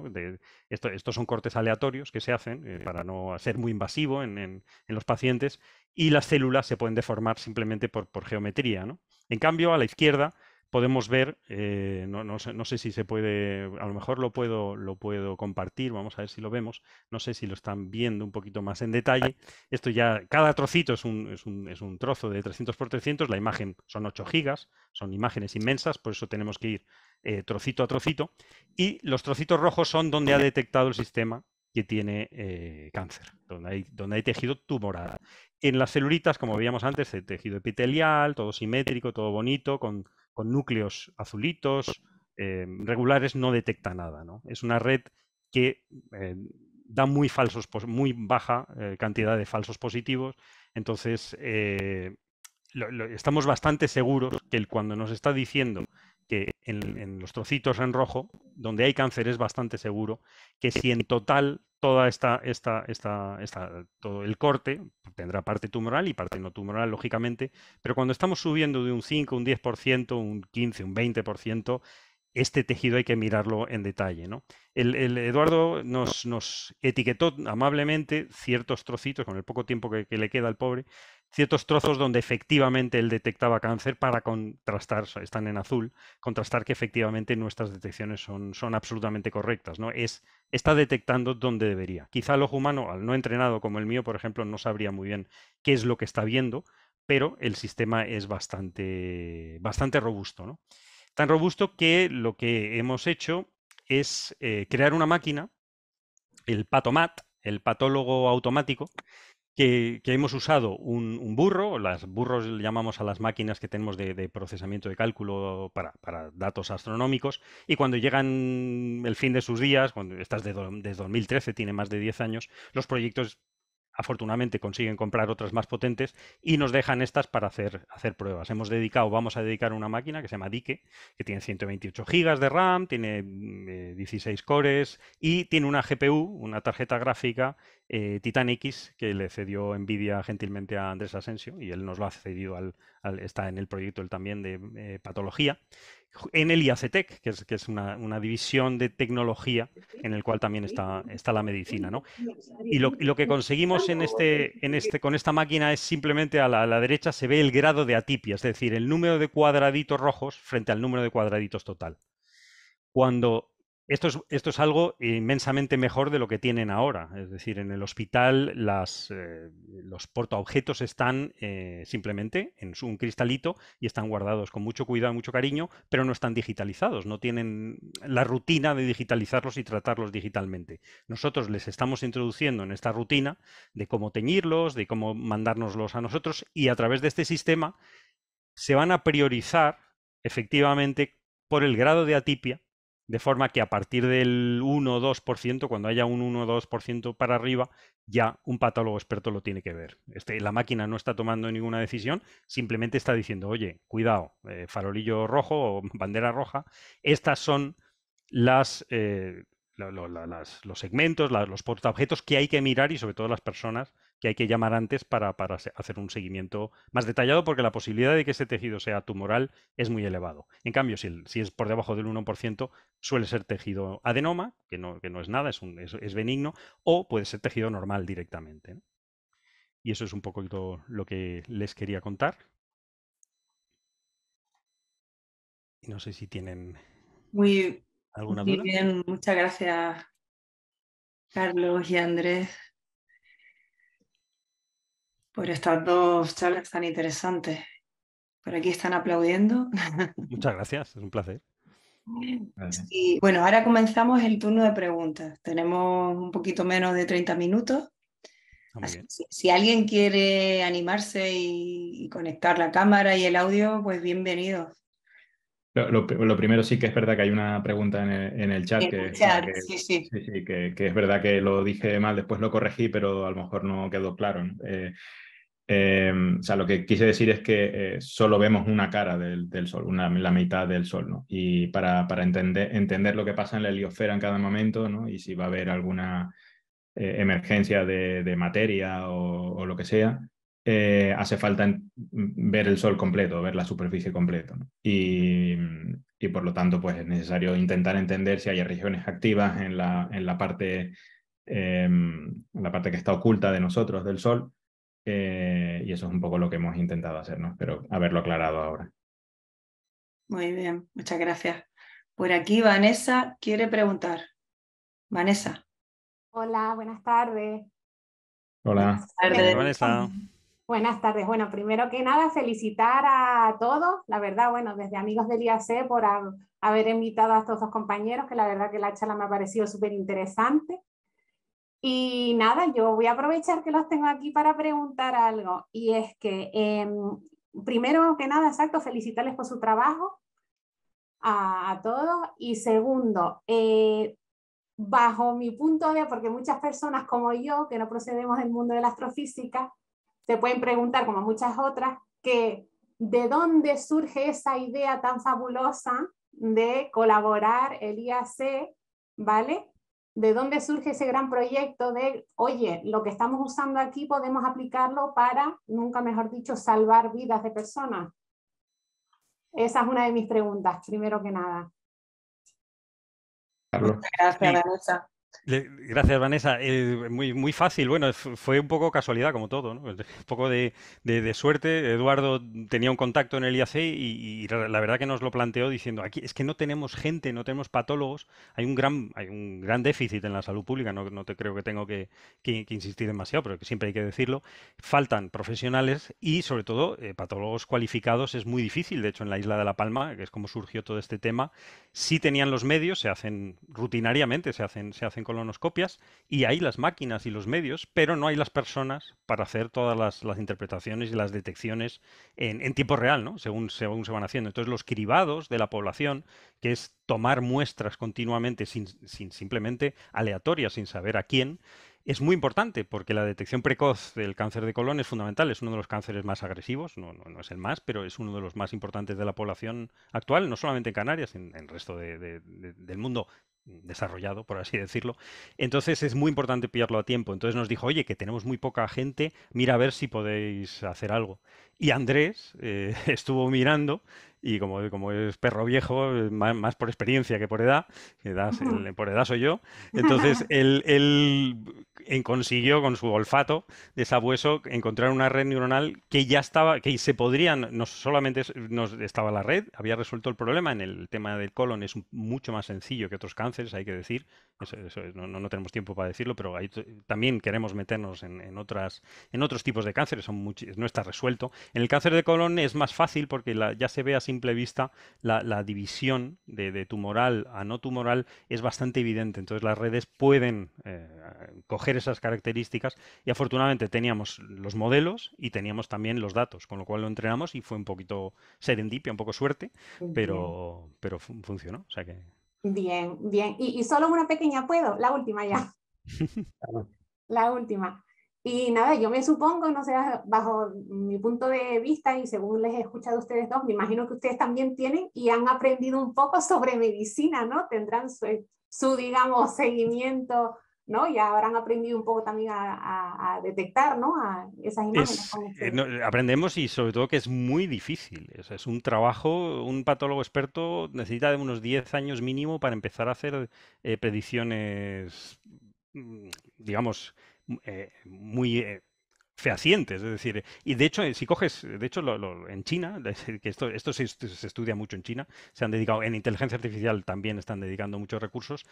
estos son cortes aleatorios que se hacen eh, para no ser muy invasivo en, los pacientes y las células se pueden deformar simplemente por, por geometría. En cambio, a la izquierda podemos ver, eh, no, sé, si se puede, a lo mejor lo puedo, lo puedo compartir, vamos a ver si lo vemos, no sé si lo están viendo un poquito más en detalle. Esto ya, cada trocito es un, es un, trozo de 300 por 300, la imagen son 8 gigas, son imágenes inmensas, por eso tenemos que ir eh, trocito a trocito. Y los trocitos rojos son donde ha detectado el sistema que tiene eh, cáncer, donde hay, donde hay tejido tumoral. En las celulitas, como veíamos antes, el tejido epitelial, todo simétrico, todo bonito, con con núcleos azulitos, eh, regulares, no detecta nada. ¿no? Es una red que eh, da muy, falsos, muy baja eh, cantidad de falsos positivos. Entonces, estamos bastante seguros que cuando nos está diciendo que en, los trocitos en rojo, donde hay cáncer, es bastante seguro que si en total toda esta, esta, todo el corte tendrá parte tumoral y parte no tumoral, lógicamente, pero cuando estamos subiendo de un 5, un 10%, un 15, un 20%, este tejido hay que mirarlo en detalle. ¿no? El, Eduardo nos, nos, etiquetó amablemente ciertos trocitos, con el poco tiempo que le queda al pobre, ciertos trozos donde efectivamente él detectaba cáncer para contrastar, están en azul, contrastar que efectivamente nuestras detecciones son, son absolutamente correctas, ¿no? Es, está detectando donde debería. Quizá el ojo humano, al no entrenado como el mío, por ejemplo, no sabría muy bien qué es lo que está viendo, pero el sistema es bastante, bastante robusto, ¿no? Tan robusto que lo que hemos hecho es eh, crear una máquina, el patomat, el patólogo automático, que, hemos usado un, burro, las burros le llamamos a las máquinas que tenemos de, procesamiento de cálculo para, datos astronómicos, y cuando llegan el fin de sus días, cuando estás desde 2013, tiene más de 10 años, los proyectos afortunadamente consiguen comprar otras más potentes y nos dejan estas para hacer, hacer pruebas. Hemos dedicado, vamos a dedicar una máquina que se llama Dike, que tiene 128 GB de RAM, tiene 16 mm, eh, cores y tiene una GPU, una tarjeta gráfica eh, Titan X que le cedió Nvidia gentilmente a Andrés Asensio y él nos lo ha cedido, al, está en el proyecto él también de eh, patología en el IACTEC, que es, que es una, división de tecnología en el cual también está, la medicina. ¿no? Y, lo, que conseguimos en este, este, con esta máquina es simplemente a la, a la, derecha se ve el grado de atipia, es decir, el número de cuadraditos rojos frente al número de cuadraditos total. Cuando esto es, algo inmensamente mejor de lo que tienen ahora. Es decir, en el hospital eh, los portaobjetos están eh, simplemente en un cristalito y están guardados con mucho cuidado, mucho cariño, pero no están digitalizados, no tienen la rutina de digitalizarlos y tratarlos digitalmente. Nosotros les estamos introduciendo en esta rutina de cómo teñirlos, de cómo mandárnoslos a nosotros y a través de este sistema se van a priorizar efectivamente por el grado de atipia de forma que a partir del 1 o 2%, cuando haya un 1 o 2% para arriba, ya un patólogo experto lo tiene que ver. Este, la máquina no está tomando ninguna decisión, simplemente está diciendo, oye, cuidado, eh, farolillo rojo o bandera roja, estas son las, eh, los segmentos, los portaobjetos que hay que mirar y sobre todo las personas que hay que llamar antes para, para, hacer un seguimiento más detallado, porque la posibilidad de que ese tejido sea tumoral es muy elevado. En cambio, si, es por debajo del 1%, suele ser tejido adenoma, que no, que no es nada, es, es, benigno, o puede ser tejido normal directamente. Y eso es un poco lo, que les quería contar. no sé si tienen alguna duda. Muy bien, muchas gracias, Carlos y Andrés por estas dos charlas tan interesantes. Por aquí están aplaudiendo. Muchas gracias, es un placer. Y bueno, ahora comenzamos el turno de preguntas. Tenemos un poquito menos de 30 minutos. Ah, si, alguien quiere animarse y, y, conectar la cámara y el audio, pues bienvenido. Lo, primero sí que es verdad que hay una pregunta en el, chat, que, sí, sí. que, es verdad que lo dije mal, después lo corregí, pero a lo mejor no quedó claro. Eh, em, o sea, lo que quise decir es que eh, solo vemos una cara del, sol, la mitad del sol, ¿no? Y para, para entender, entender, lo que pasa en la heliosfera en cada momento, ¿no? Y si va a haber alguna eh, emergencia de, materia o, lo que sea, eh, hace falta mm, ver el sol completo, ver la superficie completa. Y, por lo tanto, pues es necesario intentar entender si hay regiones activas en la, en la, parte, em, la parte que está oculta de nosotros, del sol. Eh, y eso es un poco lo que hemos intentado hacer, Pero haberlo aclarado ahora. Muy bien, muchas gracias. Por aquí Vanessa quiere preguntar. Vanessa. Hola, buenas tardes. Hola. Buenas tardes. Hola, Vanessa. Buenas tardes. Bueno, primero que nada, felicitar a todos, la verdad, bueno, desde Amigos del IAC por haber invitado a estos dos compañeros, que la verdad que la charla me ha parecido súper interesante. Y nada, yo voy a aprovechar que los tengo aquí para preguntar algo. Y es que, em, primero que nada, exacto, felicitarles por su trabajo a, todos. Y segundo, eh, bajo mi punto de, porque muchas personas como yo, que no procedemos del mundo de la astrofísica, te pueden preguntar, como muchas otras, que de dónde surge esa idea tan fabulosa de colaborar el IAC, ¿vale? ¿De dónde surge ese gran proyecto de, oye, lo que estamos usando aquí podemos aplicarlo para, nunca mejor dicho, salvar vidas de personas? Esa es una de mis preguntas, primero que nada. Gracias, Vanessa. Gracias, Vanessa. Eh, muy, muy fácil. Bueno, fue un poco casualidad, como todo, Un poco de, suerte. Eduardo tenía un contacto en el IAC y, la verdad que nos lo planteó diciendo, aquí es que no tenemos gente, no tenemos patólogos. Hay un gran, hay un gran déficit en la salud pública, no, te creo que tengo que, insistir demasiado, pero siempre hay que decirlo. Faltan profesionales y, sobre todo, eh, patólogos cualificados es muy difícil. De hecho, en la isla de La Palma, que es como surgió todo este tema, sí tenían los medios, se hacen rutinariamente, se hacen, se hacen colonoscopias y hay las máquinas y los medios, pero no hay las personas para hacer todas las, interpretaciones y las detecciones en, tiempo real, ¿no? Según, según, se van haciendo. Entonces, los cribados de la población, que es tomar muestras continuamente, sin, sin simplemente aleatorias, sin saber a quién, es muy importante porque la detección precoz del cáncer de colon es fundamental, es uno de los cánceres más agresivos, no, no, es el más, pero es uno de los más importantes de la población actual, no solamente en Canarias, en, en el resto del mundo Mm, desarrollado, por así decirlo. Entonces es muy importante pillarlo a tiempo. Entonces nos dijo, oye, que tenemos muy poca gente, mira a ver si podéis hacer algo. Y Andrés eh, estuvo mirando y como, como, es perro viejo, eh, más, por experiencia que por edad, por edad soy yo, entonces él, él, consiguió con su olfato de sabueso encontrar una red neuronal que ya estaba, que se podrían, no solamente nos estaba la red, había resuelto el problema, en el tema del colon es mucho más sencillo que otros cánceres, hay que decir, no, tenemos tiempo para decirlo, pero ahí también queremos meternos en, otras, en otros tipos de cánceres, son no está resuelto, en el cáncer de colon es más fácil porque ya se ve a simple vista la, división de, tumoral a no tumoral es bastante evidente. Entonces las redes pueden eh, coger esas características y afortunadamente teníamos los modelos y teníamos también los datos, con lo cual lo entrenamos y fue un poquito serendipia, un poco suerte, pero, pero funcionó. sea que... Bien, bien. Y, y solo una pequeña puedo, la última ya. la última. Y nada, yo me supongo, no sé, bajo mi punto de vista y según les he escuchado a ustedes dos, me imagino que ustedes también tienen y han aprendido un poco sobre medicina, ¿no? Tendrán su, digamos, seguimiento, ¿no? Y habrán aprendido un poco también a, detectar, ¿no? A esas imágenes. Eh, este aprendemos y sobre todo que es muy difícil. es un trabajo, un patólogo experto necesita de unos 10 años mínimo para empezar a hacer eh, predicciones, mm, digamos, eh, muy eh, fehacientes, es decir, y de hecho, eh, si coges, de hecho, en China, que esto, esto se, estudia mucho en China, se han dedicado, en inteligencia artificial también están dedicando muchos recursos,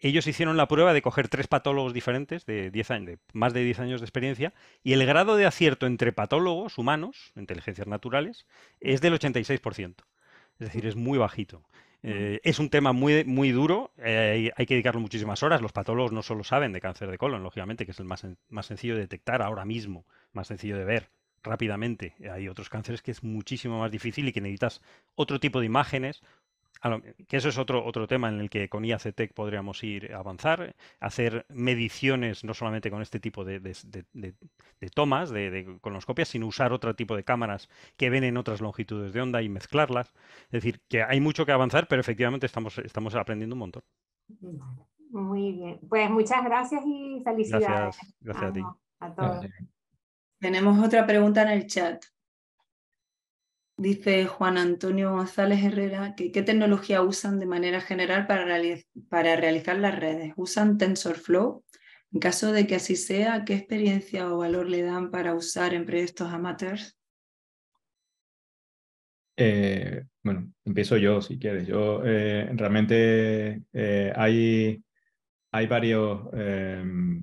ellos hicieron la prueba de coger tres patólogos diferentes de, años, de más de 10 años de experiencia, y el grado de acierto entre patólogos humanos, inteligencias naturales, es del 86%. Es decir, es muy bajito. Eh, es un tema muy, muy duro, eh, hay que dedicarlo muchísimas horas. Los patólogos no solo saben de cáncer de colon, lógicamente, que es el más, más sencillo de detectar ahora mismo, más sencillo de ver rápidamente. Hay otros cánceres que es muchísimo más difícil y que necesitas otro tipo de imágenes, que eso es otro, otro tema en el que con IACTEC e podríamos ir a avanzar, hacer mediciones no solamente con este tipo de, de, de, de tomas, de, colonoscopias, sino usar otro tipo de cámaras que ven en otras longitudes de onda y mezclarlas. Es decir, que hay mucho que avanzar, pero efectivamente estamos, estamos aprendiendo un montón. Muy bien, pues muchas gracias y felicidades. Gracias, gracias a ti. A todos. Tenemos otra pregunta en el chat. Dice Juan Antonio González Herrera que qué tecnología usan de manera general para, para, realizar las redes. ¿Usan TensorFlow? En caso de que así sea, ¿qué experiencia o valor le dan para usar en proyectos amateurs? Eh, bueno, empiezo yo si quieres. Yo eh, realmente eh, hay, hay varios em,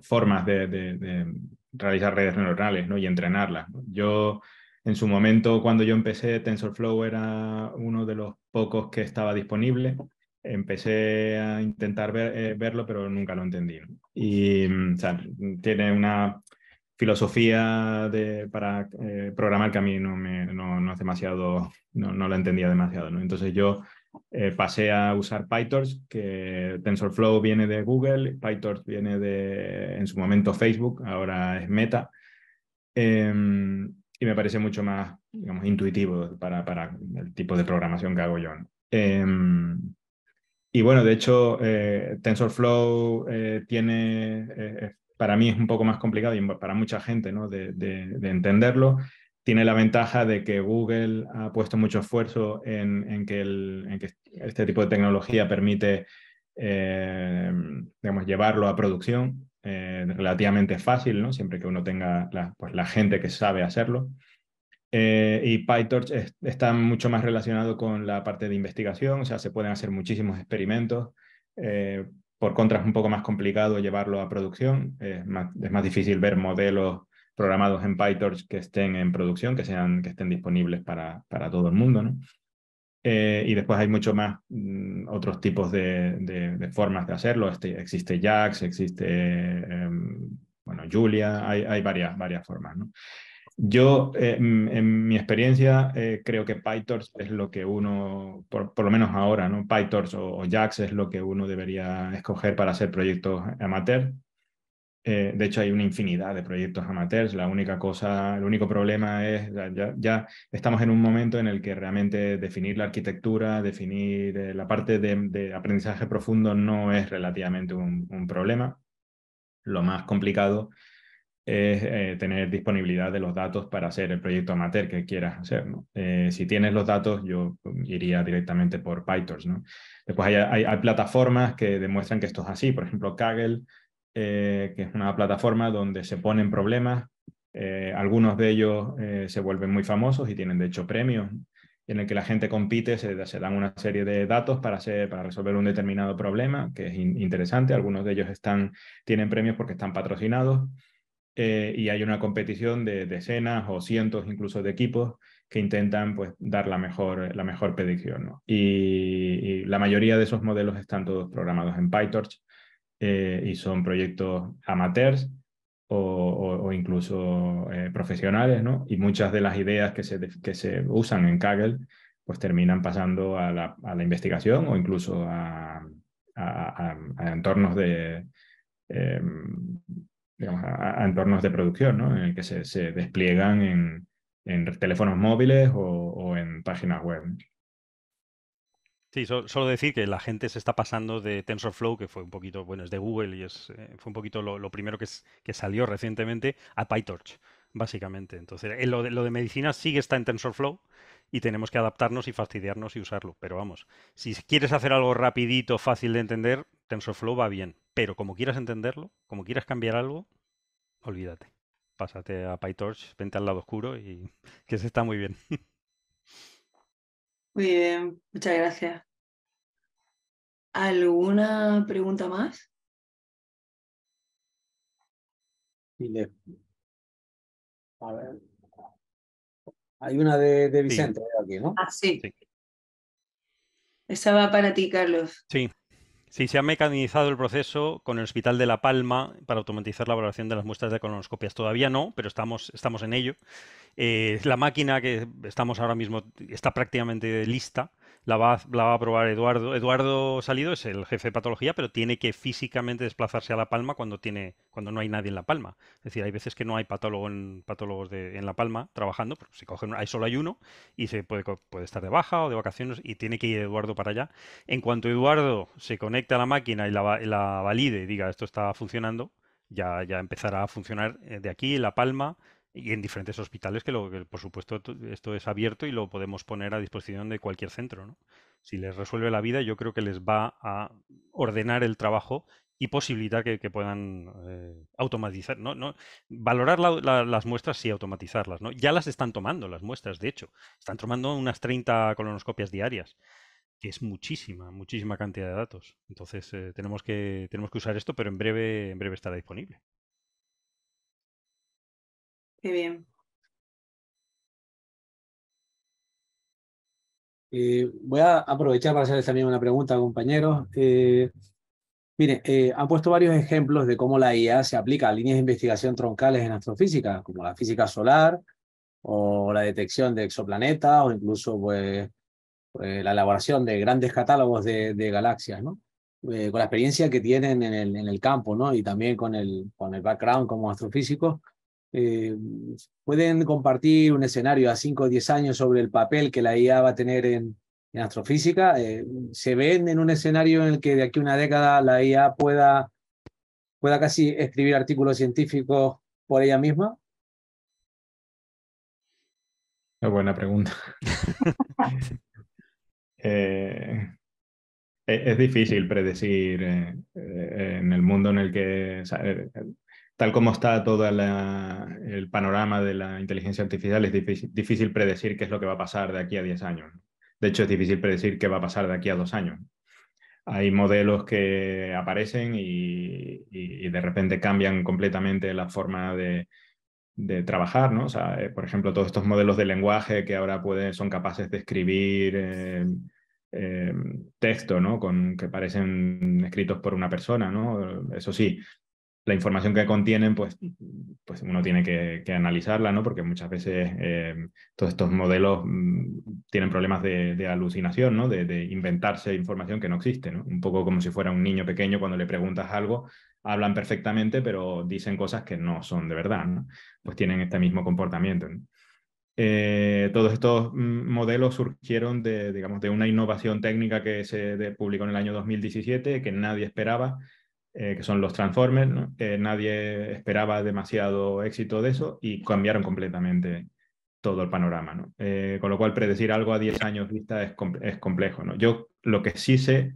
formas de, de realizar redes neuronales ¿no? y entrenarlas. Yo en su momento, cuando yo empecé, TensorFlow era uno de los pocos que estaba disponible. Empecé a intentar eh, verlo, pero nunca lo entendí. Y mm, tiene una filosofía de, para eh, programar que a mí no, me, no, no demasiado, no, no la entendía demasiado. Entonces yo eh, pasé a usar PyTorch, que TensorFlow viene de Google, PyTorch viene de, en su momento, Facebook, ahora es Meta. Em, y me parece mucho más, digamos, intuitivo para, el tipo de programación que hago yo. Em, y bueno, de hecho, eh, TensorFlow eh, tiene, eh, para mí es un poco más complicado y para mucha gente ¿no? de, entenderlo. Tiene la ventaja de que Google ha puesto mucho esfuerzo en, que, este tipo de tecnología permite llevarlo a producción eh, relativamente fácil, ¿no? siempre que uno tenga la, pues, la gente que sabe hacerlo. Eh, y PyTorch está mucho más relacionado con la parte de investigación, o sea, se pueden hacer muchísimos experimentos. Eh, por contra, es un poco más complicado llevarlo a producción, es más, difícil ver modelos programados en PyTorch que estén en producción, que, sean, que estén disponibles para, para todo el mundo. ¿no? Eh, y después hay mucho más mm, otros tipos de, formas de hacerlo. Este, existe Jax, existe em, Julia, hay, varias, formas. Yo, eh, mm, en mi experiencia, eh, creo que PyTorch es lo que uno, por, lo menos ahora, ¿no? PyTorch o, Jax es lo que uno debería escoger para hacer proyectos amateur. Eh, de hecho, hay una infinidad de proyectos amateurs. La única cosa, el único problema es, ya, ya estamos en un momento en el que realmente definir la arquitectura, definir eh, la parte de, aprendizaje profundo no es relativamente un, problema. Lo más complicado es eh, tener disponibilidad de los datos para hacer el proyecto amateur que quieras hacer. si tienes los datos, yo mm, iría directamente por PyTorch. ¿no? Después hay plataformas que demuestran que esto es así. Por ejemplo, Kaggle eh, que es una plataforma donde se ponen problemas. Eh, algunos de ellos eh, se vuelven muy famosos y tienen de hecho premios en el que la gente compite, se, dan una serie de datos para, resolver un determinado problema, que es interesante. Algunos de ellos tienen premios porque están patrocinados y hay una competición de decenas o cientos incluso de equipos que intentan pues, dar la mejor, predicción. y, la mayoría de esos modelos están todos programados en PyTorch eh, y son proyectos amateurs o, incluso eh, profesionales, Y muchas de las ideas que se, usan en Kaggle pues terminan pasando a la, investigación o incluso a, entornos de... Em, a, entornos de producción, En el que se, despliegan en, teléfonos móviles o en páginas web. Sí, solo decir que la gente se está pasando de TensorFlow, que fue un poquito, bueno, es de Google y es, eh, fue un poquito lo, primero que, es, que salió recientemente, a PyTorch, básicamente. Entonces, eh, lo, de, medicina sigue está en TensorFlow y tenemos que adaptarnos y fastidiarnos y usarlo. Pero vamos, si quieres hacer algo rapidito, fácil de entender, TensorFlow va bien. Pero como quieras entenderlo, como quieras cambiar algo, olvídate. Pásate a PyTorch, vente al lado oscuro y que se está muy bien. Muy bien, muchas gracias. ¿Alguna pregunta más? Hay una de, Vicente ¿eh? aquí, ¿no? Ah, sí. Esa va para ti, Carlos. Sí. Sí, se ha mecanizado el proceso con el Hospital de La Palma para automatizar la valoración de las muestras de colonoscopias. Todavía no, pero estamos, estamos en ello. Eh, la máquina que estamos ahora mismo está prácticamente lista la va, a probar Eduardo. Eduardo Salido es el jefe de patología, pero tiene que físicamente desplazarse a La Palma cuando, tiene, cuando no hay nadie en La Palma. Es decir, hay veces que no hay patólogo en, patólogos en La Palma trabajando, porque cogen, hay, solo hay uno y se puede, puede estar de baja o de vacaciones y tiene que ir Eduardo para allá. En cuanto Eduardo se conecta a la máquina y la, valide y diga esto está funcionando, ya, ya empezará a funcionar eh, de aquí, La Palma, y en diferentes hospitales que, lo, por supuesto esto es abierto y lo podemos poner a disposición de cualquier centro. ¿no? Si les resuelve la vida, yo creo que les va a ordenar el trabajo y posibilitar que, puedan eh, automatizar, ¿no? valorar las muestras y automatizarlas. Ya las están tomando las muestras, de hecho. Están tomando unas 30 colonoscopias diarias, que es muchísima, muchísima cantidad de datos. Entonces eh, tenemos, que, tenemos que usar esto, pero en breve, en breve estará disponible. Qué bien. Eh, voy a aprovechar para hacerles también una pregunta, compañeros. Eh, mire, eh, han puesto varios ejemplos de cómo la IA se aplica a líneas de investigación troncales en astrofísica, como la física solar o la detección de exoplanetas o incluso pues, pues la elaboración de grandes catálogos de, galaxias, ¿no? con la experiencia que tienen en el, campo, ¿no? Y también con el, con el background como astrofísico eh, ¿Pueden compartir un escenario a 5 o 10 años sobre el papel que la IA va a tener en, astrofísica? Eh, ¿Se ven en un escenario en el que de aquí a una década la IA pueda, pueda casi escribir artículos científicos por ella misma? Es buena pregunta. Eh, e, es, difícil predecir en el mundo en el que tal como está todo el panorama de la inteligencia artificial, es difícil, predecir qué es lo que va a pasar de aquí a 10 años. De hecho, es difícil predecir qué va a pasar de aquí a dos años. Hay modelos que aparecen y, de repente cambian completamente la forma de, trabajar, ¿no? Eh, por ejemplo, todos estos modelos de lenguaje que ahora pueden, son capaces de escribir eh, eh, texto, ¿no? Con, que parecen escritos por una persona, ¿no? Eso sí, la información que contienen, pues, pues uno tiene que, analizarla, ¿no? Porque muchas veces eh, todos estos modelos mm, tienen problemas de, alucinación, ¿no? De, inventarse información que no existe, ¿no? Un poco como si fuera un niño pequeño cuando le preguntas algo, hablan perfectamente, pero dicen cosas que no son de verdad, ¿no? Pues tienen este mismo comportamiento. Eh, todos estos mm, modelos surgieron de, digamos, de una innovación técnica que se publicó en el año 2017, que nadie esperaba, eh, que son los Transformers, nadie esperaba demasiado éxito de eso y cambiaron completamente todo el panorama. Eh, con lo cual, predecir algo a 10 años vista es, complejo. ¿no? Yo lo que sí sé,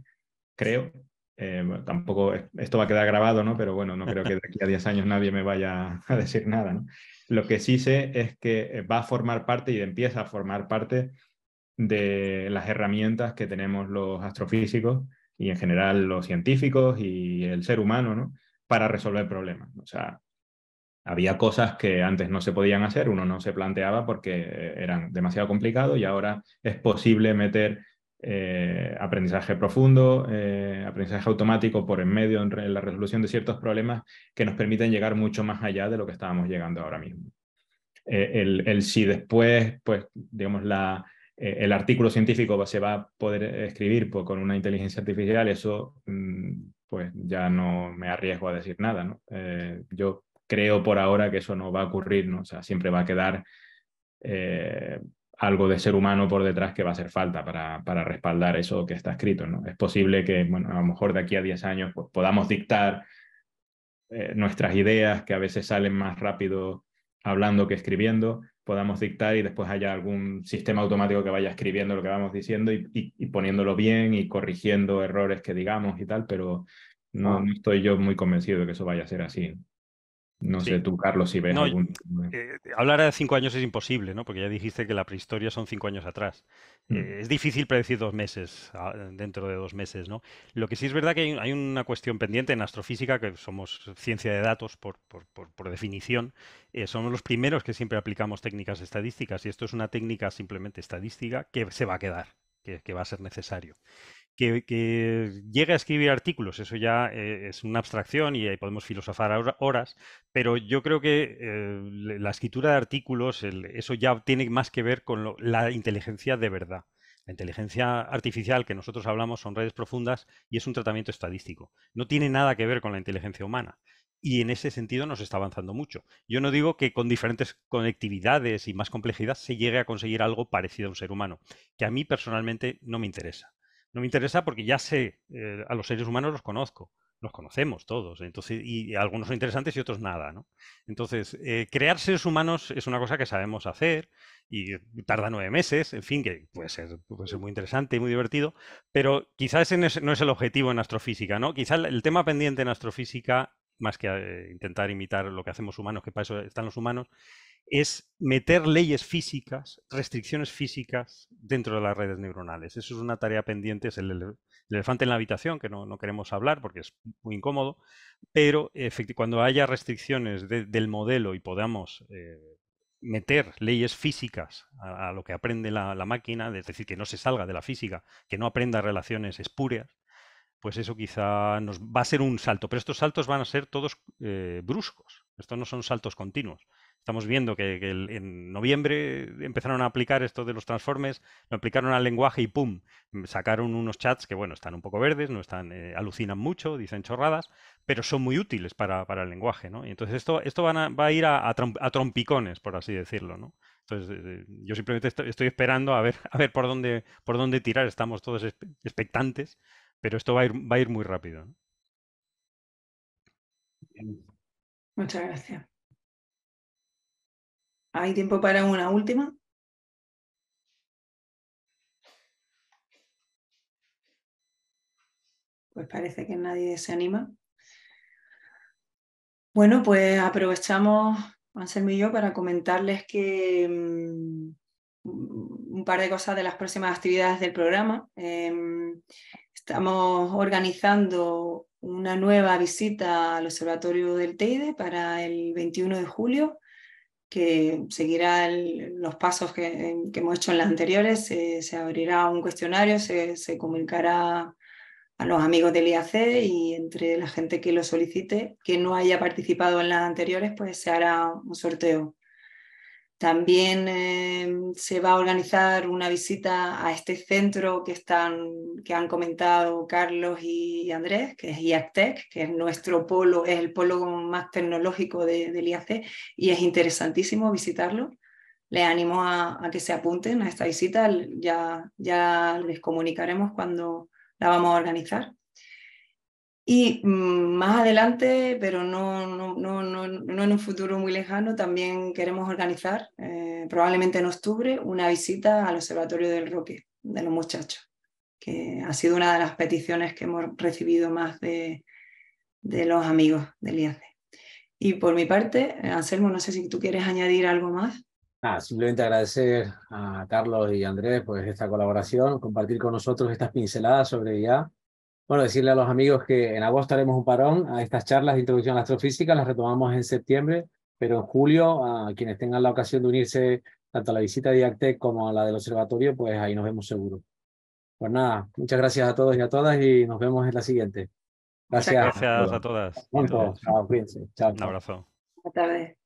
creo, eh, tampoco esto va a quedar grabado, ¿no? pero bueno, no creo que de aquí a 10 años nadie me vaya a decir nada. Lo que sí sé es que va a formar parte y empieza a formar parte de las herramientas que tenemos los astrofísicos y en general los científicos y el ser humano, ¿no? Para resolver problemas. O sea, había cosas que antes no se podían hacer, uno no se planteaba porque eh, eran demasiado complicados y ahora es posible meter eh, aprendizaje profundo, eh, aprendizaje automático por en medio en la resolución de ciertos problemas que nos permiten llegar mucho más allá de lo que estábamos llegando ahora mismo. el, el, si después, pues, digamos, la, eh, el artículo científico se va a poder escribir pues, con una inteligencia artificial, eso mm, pues ya no me arriesgo a decir nada. Eh, yo creo por ahora que eso no va a ocurrir, o sea, siempre va a quedar eh, algo de ser humano por detrás que va a hacer falta para, respaldar eso que está escrito. Es posible que a lo mejor de aquí a 10 años pues, podamos dictar nuestras ideas que a veces salen más rápido hablando que escribiendo, podamos dictar y después haya algún sistema automático que vaya escribiendo lo que vamos diciendo y, poniéndolo bien y corrigiendo errores que digamos y tal, pero no, estoy yo muy convencido de que eso vaya a ser así. No sé tú, Carlos, si ves algún... Eh, hablar de cinco años es imposible, ¿no? Porque ya dijiste que la prehistoria son cinco años atrás. Mm. Eh, es difícil predecir dos meses, ah, dentro de dos meses, ¿no? Lo que sí es verdad que hay, una cuestión pendiente en astrofísica, que somos ciencia de datos por, definición, eh, somos los primeros que siempre aplicamos técnicas estadísticas y esto es una técnica simplemente estadística que se va a quedar, que va a ser necesario. Que, llegue a escribir artículos, eso ya eh, es una abstracción y ahí podemos filosofar horas, pero yo creo que eh, la escritura de artículos, eso ya tiene más que ver con la inteligencia de verdad. La inteligencia artificial que nosotros hablamos son redes profundas y es un tratamiento estadístico. No tiene nada que ver con la inteligencia humana. Y en ese sentido nos está avanzando mucho. Yo no digo que con diferentes conectividades y más complejidad se llegue a conseguir algo parecido a un ser humano, que a mí personalmente no me interesa. No me interesa porque ya sé, eh, a los seres humanos los conozco, los conocemos todos, entonces, y, algunos son interesantes y otros nada, ¿no? Entonces, eh, crear seres humanos es una cosa que sabemos hacer y tarda nueve meses, en fin, que puede ser, muy interesante y muy divertido, pero quizás ese no es, el objetivo en astrofísica, ¿no? Quizás el, tema pendiente en astrofísica más que eh, intentar imitar lo que hacemos humanos, que para eso están los humanos, es meter leyes físicas, restricciones físicas dentro de las redes neuronales. Eso es una tarea pendiente, es el, elefante en la habitación, que no, queremos hablar porque es muy incómodo, pero cuando haya restricciones del modelo y podamos eh, meter leyes físicas a, lo que aprende la, máquina, es decir, que no se salga de la física, que no aprenda relaciones espurias, pues eso quizá nos va a ser un salto, pero estos saltos van a ser todos eh, bruscos, estos no son saltos continuos. Estamos viendo que, en noviembre empezaron a aplicar esto de los transformes, lo aplicaron al lenguaje y ¡pum! Sacaron unos chats que, bueno, están un poco verdes, no están, eh, alucinan mucho, dicen chorradas, pero son muy útiles para, el lenguaje, Y entonces esto, esto va a ir a, trompicones, por así decirlo, Entonces, eh, eh, yo simplemente estoy, esperando a ver, a ver por, dónde, por dónde tirar, estamos todos expectantes, pero esto va a ir, va a ir muy rápido. Muchas gracias. ¿Hay tiempo para una última? Pues parece que nadie se anima. Bueno, pues aprovechamos, Anselmo y yo, para comentarles que mm, un par de cosas de las próximas actividades del programa. Em, estamos organizando una nueva visita al Observatorio del Teide para el 21 de julio que seguirá los pasos que, hemos hecho en las anteriores. Eh, se abrirá un cuestionario, se, se, comunicará a los amigos del IAC y entre la gente que lo solicite, que no haya participado en las anteriores, pues se hará un sorteo. También em, se va a organizar una visita a este centro que, que han comentado Carlos y Andrés, que es IACTEC, que es nuestro polo, es el polo más tecnológico de, del IAC y es interesantísimo visitarlo. Les animo a, que se apunten a esta visita, ya, ya les comunicaremos cuando la vamos a organizar. Y mm, más adelante, pero no, no, no, no, en un futuro muy lejano, también queremos organizar, eh, probablemente en octubre, una visita al Observatorio del Roque de los muchachos, que ha sido una de las peticiones que hemos recibido más de, de los amigos del IAC. E. Y por mi parte, eh, Anselmo, no sé si tú quieres añadir algo más. Ah, simplemente agradecer a Carlos y Andrés por pues, esta colaboración, compartir con nosotros estas pinceladas sobre IA e. Bueno, decirle a los amigos que en agosto haremos un parón a estas charlas de introducción a la astrofísica, las retomamos en septiembre, pero en julio, a quienes tengan la ocasión de unirse tanto a la visita de IACTEC como a la del observatorio, pues ahí nos vemos seguro. Pues nada, muchas gracias a todos y a todas y nos vemos en la siguiente. Gracias. gracias a todas. Un abrazo. Buenas tardes.